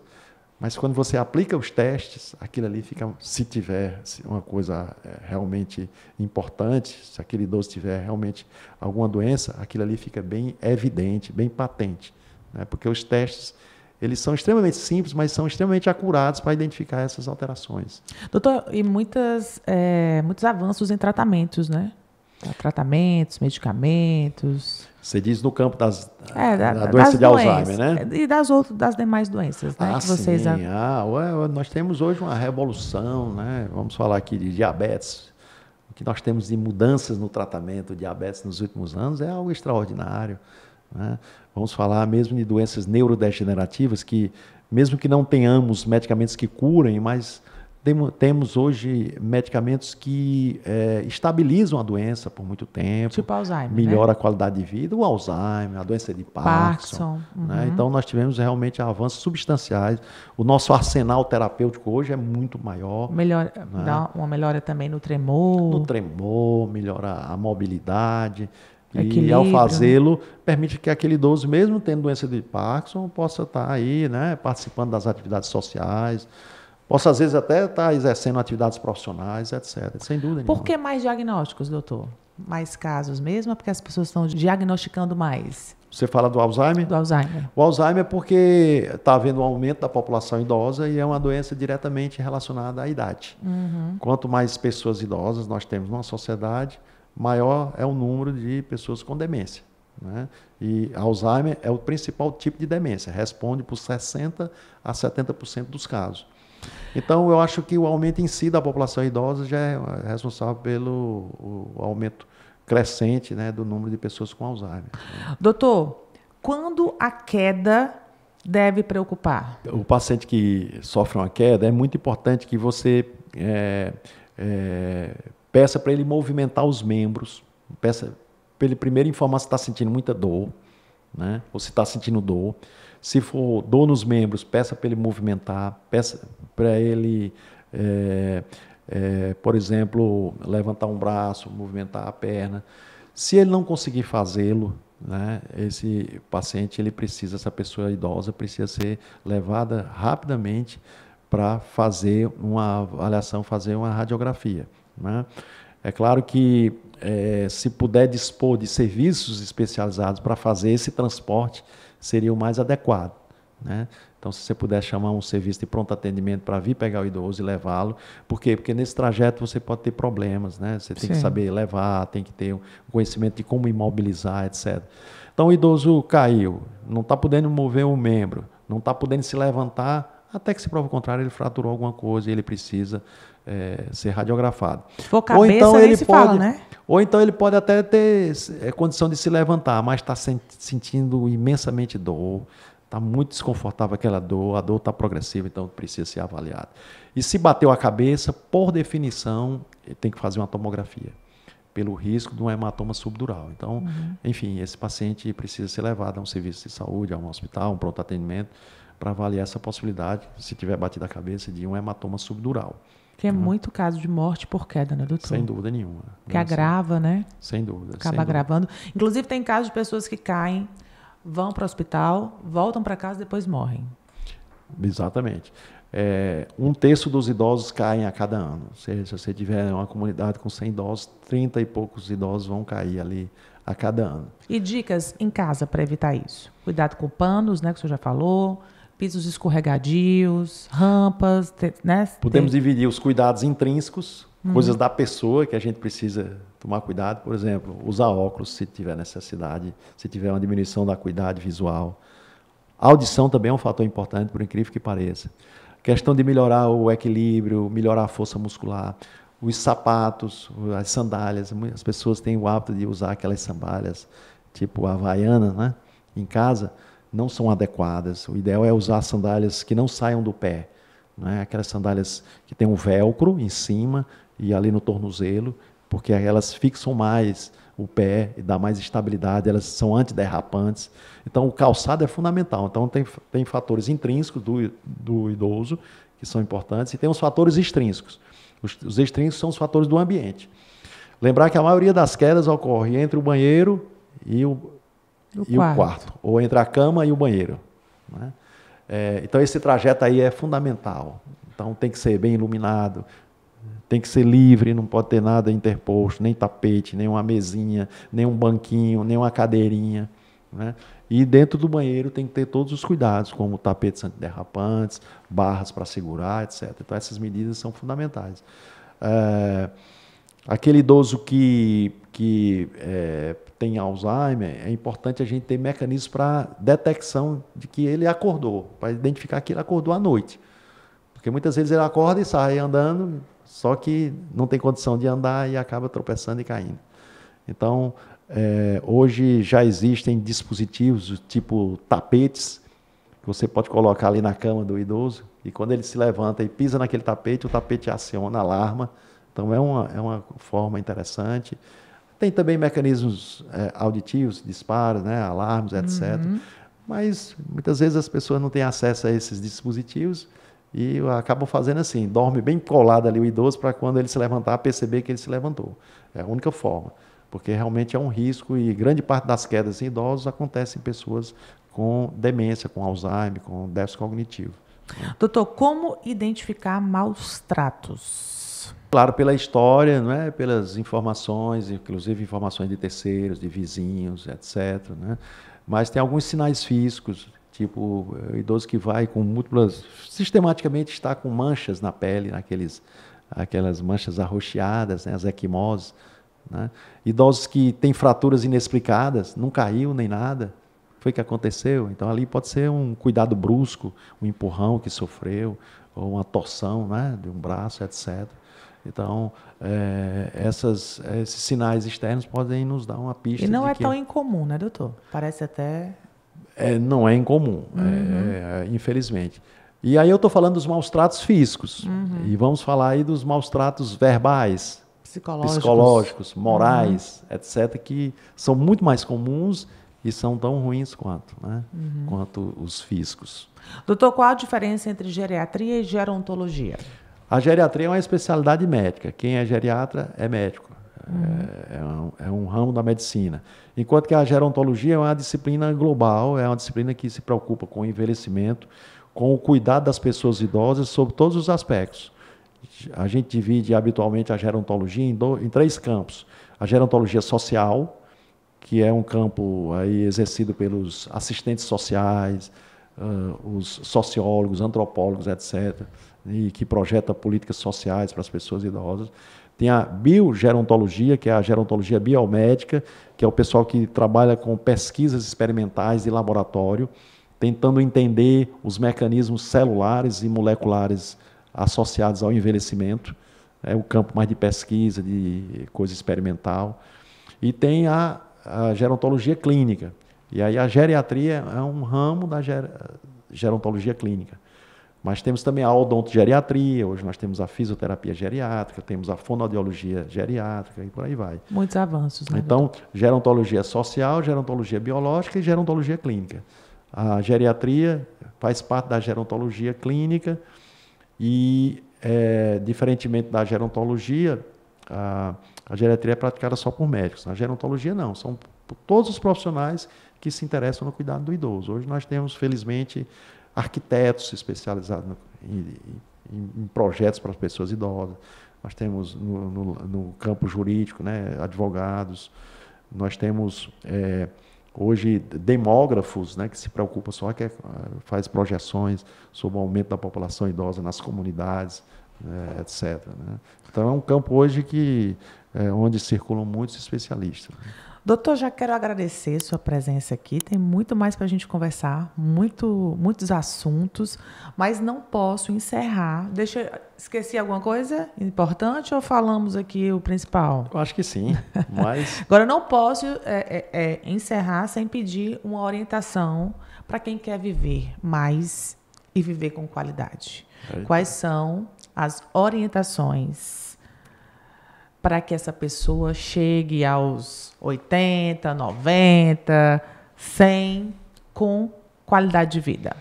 Mas quando você aplica os testes, aquilo ali fica, se tiver uma coisa é, realmente importante, se aquele idoso tiver realmente alguma doença, aquilo ali fica bem evidente, bem patente. Né? Porque os testes, eles são extremamente simples, mas são extremamente acurados para identificar essas alterações. Doutor, e muitas, é, muitos avanços em tratamentos, né? É, tratamentos, medicamentos. Você diz no campo das, é, da, da doença das de Alzheimer, né? E das, outras, das demais doenças, né? Ah, que vocês sim. Ah, ué, nós temos hoje uma revolução, né? Vamos falar aqui de diabetes. O que nós temos de mudanças no tratamento de diabetes nos últimos anos é algo extraordinário. Né? Vamos falar mesmo de doenças neurodegenerativas que, mesmo que não tenhamos medicamentos que curem, mas temos hoje medicamentos que é, estabilizam a doença por muito tempo. Tipo Alzheimer. Né? Melhora né? a qualidade de vida. O Alzheimer, a doença de Parkinson. Parkinson. Né? Uhum. Né? Então, nós tivemos realmente avanços substanciais. O nosso arsenal terapêutico hoje é muito maior. né? Dá uma melhora também no tremor. No tremor, melhora a mobilidade. Equilíbrio. E ao né? fazê-lo, permite que aquele idoso, mesmo tendo doença de Parkinson, possa estar tá aí, né, participando das atividades sociais. Posso, às vezes, até estar tá exercendo atividades profissionais, etc. Sem dúvida Por que mais diagnósticos, doutor? Mais casos mesmo? Porque as pessoas estão diagnosticando mais? Você fala do Alzheimer? Do Alzheimer. O Alzheimer é porque está havendo um aumento da população idosa e é uma doença diretamente relacionada à idade. Uhum. Quanto mais pessoas idosas nós temos numa sociedade, maior é o número de pessoas com demência. Né? E Alzheimer é o principal tipo de demência, responde por 60 a 70% dos casos. Então, eu acho que o aumento em si da população idosa já é, é responsável pelo aumento crescente né, do número de pessoas com Alzheimer. Né. Doutor, quando a queda deve preocupar? O paciente que sofre uma queda, é muito importante que você é, é, peça para ele movimentar os membros, peça para ele primeiro informar se está sentindo muita dor, né, ou se está sentindo dor. Se for donos membros, peça para ele movimentar, peça para ele, é, é, por exemplo, levantar um braço, movimentar a perna. Se ele não conseguir fazê-lo, né, esse paciente ele precisa, essa pessoa idosa precisa ser levada rapidamente para fazer uma avaliação, fazer uma radiografia. Né? É claro que é, se puder dispor de serviços especializados para fazer esse transporte seria o mais adequado. Né? Então, se você puder chamar um serviço de pronto atendimento para vir pegar o idoso e levá-lo, por quê? Porque nesse trajeto você pode ter problemas, né? Você tem Sim. que saber levar, tem que ter um conhecimento de como imobilizar, etc. Então, o idoso caiu, não está podendo mover o um membro, não está podendo se levantar, até que se prova o contrário, ele fraturou alguma coisa e ele precisa é, ser radiografado. cabeça, ou então ele pode, fala, né? ou então ele pode até ter é, condição de se levantar, mas está sentindo imensamente dor, está muito desconfortável aquela dor, a dor está progressiva, então precisa ser avaliado. E se bateu a cabeça, por definição, tem que fazer uma tomografia, pelo risco de um hematoma subdural. Então, uhum. enfim, esse paciente precisa ser levado a um serviço de saúde, a um hospital, um pronto atendimento, para avaliar essa possibilidade, se tiver batido a cabeça, de um hematoma subdural. Porque é muito caso de morte por queda, né, doutor? Sem dúvida nenhuma. Que agrava, né? Sem dúvida. Acaba sem agravando. Dúvida. Inclusive, tem casos de pessoas que caem, vão para o hospital, voltam para casa e depois morrem. Exatamente. É, um terço dos idosos caem a cada ano. se você tiver uma comunidade com 100 idosos, 30 e poucos idosos vão cair ali a cada ano. E dicas em casa para evitar isso? Cuidado com panos, né, que o senhor já falou, pisos escorregadios, rampas, né? Podemos dividir os cuidados intrínsecos, uhum. coisas da pessoa que a gente precisa tomar cuidado, por exemplo, usar óculos se tiver necessidade, se tiver uma diminuição da acuidade visual. A audição também é um fator importante, por incrível que pareça. A questão de melhorar o equilíbrio, melhorar a força muscular, os sapatos, as sandálias, as pessoas têm o hábito de usar aquelas sandálias tipo havaiana, né? Em casa, não são adequadas. O ideal é usar sandálias que não saiam do pé, né? aquelas sandálias que têm um velcro em cima e ali no tornozelo, porque elas fixam mais o pé e dá mais estabilidade, elas são antiderrapantes. Então, o calçado é fundamental. Então, tem, tem fatores intrínsecos do, do idoso, que são importantes, e tem os fatores extrínsecos. Os, os extrínsecos são os fatores do ambiente. Lembrar que a maioria das quedas ocorre entre o banheiro e o, e quarto. o quarto, ou entre a cama e o banheiro. Né? É, então, esse trajeto aí é fundamental. Então, tem que ser bem iluminado, tem que ser livre, não pode ter nada interposto, nem tapete, nem uma mesinha, nem um banquinho, nem uma cadeirinha. Né? E dentro do banheiro tem que ter todos os cuidados, como tapetes antiderrapantes, barras para segurar, etc. Então, essas medidas são fundamentais. É, aquele idoso que, que é, tem Alzheimer, é importante a gente ter mecanismos para detecção de que ele acordou, para identificar que ele acordou à noite. Porque muitas vezes ele acorda e sai andando, só que não tem condição de andar e acaba tropeçando e caindo. Então, é, hoje já existem dispositivos tipo tapetes, que você pode colocar ali na cama do idoso, e quando ele se levanta e pisa naquele tapete, o tapete aciona a alarma. Então, é uma, é uma forma interessante. Tem também mecanismos é, auditivos, disparos, né, alarmes, etc. Uhum. Mas muitas vezes as pessoas não têm acesso a esses dispositivos e acabam fazendo assim, dorme bem colado ali o idoso para quando ele se levantar perceber que ele se levantou. É a única forma, porque realmente é um risco e grande parte das quedas em idosos acontece em pessoas com demência, com Alzheimer, com déficit cognitivo. Né. Doutor, como identificar maus tratos? isso? Claro, pela história, não é? pelas informações, inclusive informações de terceiros, de vizinhos, etc. Né? Mas tem alguns sinais físicos, tipo idoso que vai com múltiplas, sistematicamente está com manchas na pele, naqueles, aquelas manchas arroxeadas, né? as equimoses. Né? Idosos que têm fraturas inexplicadas, não caiu nem nada, foi que aconteceu. Então ali pode ser um cuidado brusco, um empurrão que sofreu, ou uma torção né, de um braço, etc. Então, é, essas, esses sinais externos podem nos dar uma pista. E não é que... tão incomum, né, doutor? Parece até. É, não é incomum, é, uhum. É, é, infelizmente. E aí eu estou falando dos maus tratos físicos. Uhum. E vamos falar aí dos maus tratos verbais, psicológicos, psicológicos uhum. morais, uhum. etc., que são muito mais comuns e são tão ruins quanto, né? Uhum. quanto os físicos. Doutor, qual a diferença entre geriatria e gerontologia? A geriatria é uma especialidade médica. Quem é geriatra é médico. É, é, um, é, um, ramo da medicina. Enquanto que a gerontologia é uma disciplina global, é uma disciplina que se preocupa com o envelhecimento, com o cuidado das pessoas idosas sobre todos os aspectos. A gente divide habitualmente a gerontologia em, do, em três campos: a gerontologia social, que é um campo aí exercido pelos assistentes sociais, uh, os sociólogos, antropólogos, etc. Né, e que projeta políticas sociais para as pessoas idosas. Tem a biogerontologia, que é a gerontologia biomédica, que é o pessoal que trabalha com pesquisas experimentais de laboratório, tentando entender os mecanismos celulares e moleculares associados ao envelhecimento. É o campo mais de pesquisa, de coisa experimental. E tem a, a gerontologia clínica. E aí a geriatria é um ramo da ger, gerontologia clínica mas temos também a odontogeriatria, hoje nós temos a fisioterapia geriátrica, temos a fonoaudiologia geriátrica e por aí vai. Muitos avanços, né? Então, gerontologia social, gerontologia biológica e gerontologia clínica. A geriatria faz parte da gerontologia clínica e, é, diferentemente da gerontologia, a, a geriatria é praticada só por médicos. A gerontologia não, são todos os profissionais que se interessam no cuidado do idoso. Hoje nós temos, felizmente, arquitetos especializados em, em, em projetos para as pessoas idosas. Nós temos no, no, no campo jurídico, né, advogados. Nós temos é, hoje demógrafos, né, que se preocupam só que é, faz projeções sobre o aumento da população idosa nas comunidades, né, etc. Né? Então é um campo hoje que é, onde circulam muitos especialistas. Né? Doutor, já quero agradecer sua presença aqui. Tem muito mais para a gente conversar, muito, muitos assuntos, mas não posso encerrar. Deixa, esqueci alguma coisa importante ou falamos aqui o principal? Eu acho que sim, mas agora não posso é, é, é, encerrar sem pedir uma orientação para quem quer viver mais e viver com qualidade. Quais são as orientações para que essa pessoa chegue aos 80, 90, 100 com qualidade de vida?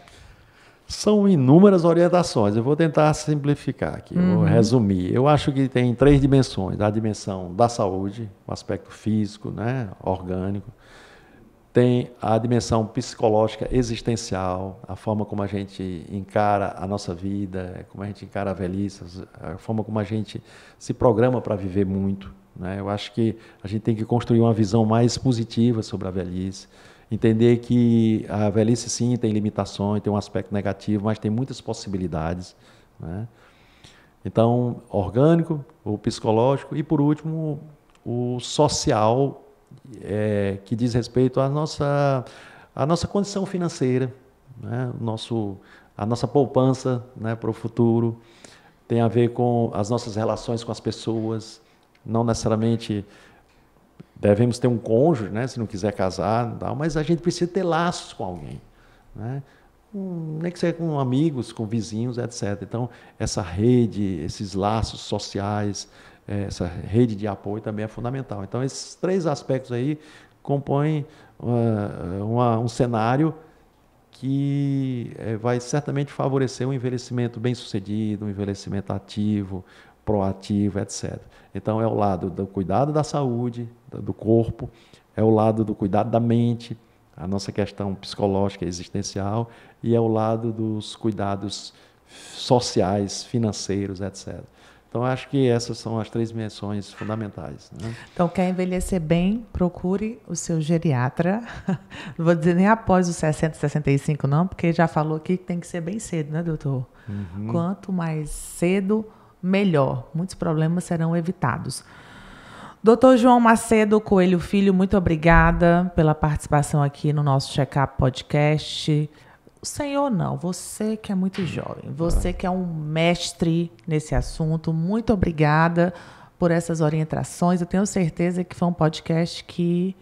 São inúmeras orientações. Eu vou tentar simplificar aqui, uhum. vou resumir. Eu acho que tem três dimensões: a dimensão da saúde, o aspecto físico, né, orgânico, tem a dimensão psicológica existencial, a forma como a gente encara a nossa vida, como a gente encara a velhice, a forma como a gente se programa para viver muito. Né? Eu acho que a gente tem que construir uma visão mais positiva sobre a velhice, entender que a velhice sim tem limitações, tem um aspecto negativo, mas tem muitas possibilidades. Né? Então, orgânico, o psicológico e, por último, o social é, que diz respeito à nossa, à nossa condição financeira, né? nosso, a nossa poupança né, para o futuro, tem a ver com as nossas relações com as pessoas, não necessariamente devemos ter um cônjuge, né, se não quiser casar, tal, mas a gente precisa ter laços com alguém, né? nem que seja com amigos, com vizinhos, etc. Então, essa rede, esses laços sociais, é, essa rede de apoio também é fundamental. Então, esses três aspectos aí compõem ah, uma, um cenário que é, vai certamente favorecer um envelhecimento bem sucedido, um envelhecimento ativo, proativo, etc. Então, é o lado do cuidado da saúde, do corpo, é o lado do cuidado da mente, a nossa questão psicológica existencial, e é o lado dos cuidados sociais, financeiros, etc. Então, acho que essas são as três menções fundamentais. Né? Então, quer envelhecer bem, procure o seu geriatra. Não vou dizer nem após os 60, 65, não, porque já falou aqui que tem que ser bem cedo, né, doutor? Uhum. Quanto mais cedo, melhor. Muitos problemas serão evitados. Doutor João Macedo Coelho Filho, muito obrigada pela participação aqui no nosso Checkup Podcast. O Senhor não, você que é muito jovem, tá. você que é um mestre nesse assunto, muito obrigada por essas orientações. Eu tenho certeza que foi um podcast que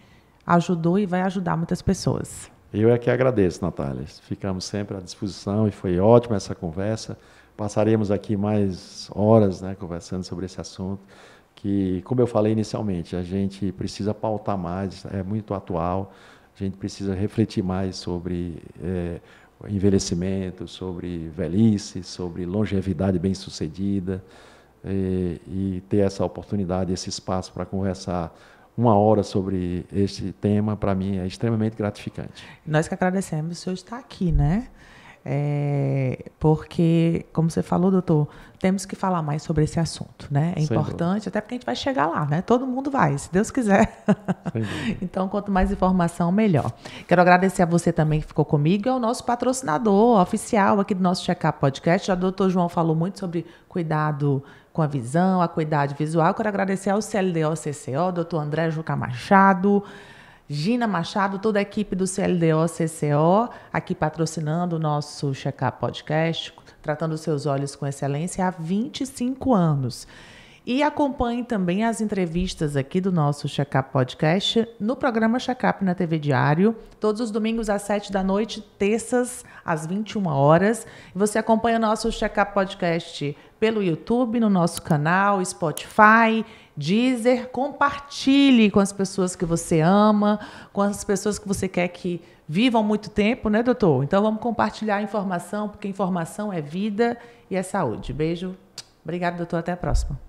ajudou e vai ajudar muitas pessoas. Eu é que agradeço, Natália. Ficamos sempre à disposição e foi ótima essa conversa. Passaremos aqui mais horas né, conversando sobre esse assunto, que, como eu falei inicialmente, a gente precisa pautar mais, é muito atual, a gente precisa refletir mais sobre é, envelhecimento, sobre velhice, sobre longevidade bem-sucedida, e, e, ter essa oportunidade, esse espaço para conversar uma hora sobre este tema, para mim, é extremamente gratificante. Nós que agradecemos o senhor estar aqui, né? É, porque, como você falou, doutor, temos que falar mais sobre esse assunto, né? É Sem importante, dúvida. até porque a gente vai chegar lá, né? Todo mundo vai, se Deus quiser. então, quanto mais informação, melhor. Quero agradecer a você também que ficou comigo e ao nosso patrocinador oficial aqui do nosso Checkup Podcast. Já o doutor João falou muito sobre cuidado com a visão, a cuidade visual. Quero agradecer ao CLDO-CCO, doutor André Juca Machado, Gina Machado, toda a equipe do CLDO CCO, aqui patrocinando o nosso Checkup Podcast, tratando seus olhos com excelência há 25 anos. E acompanhe também as entrevistas aqui do nosso Checkup Podcast no programa Checkup na TV Diário, todos os domingos às 7 da noite, terças às 21 horas. Você acompanha o nosso Checkup Podcast pelo YouTube, no nosso canal, Spotify Deezer, compartilhe com as pessoas que você ama, com as pessoas que você quer que vivam muito tempo, né, doutor? Então vamos compartilhar a informação, porque informação é vida e é saúde. Beijo. Obrigada, doutor. Até a próxima.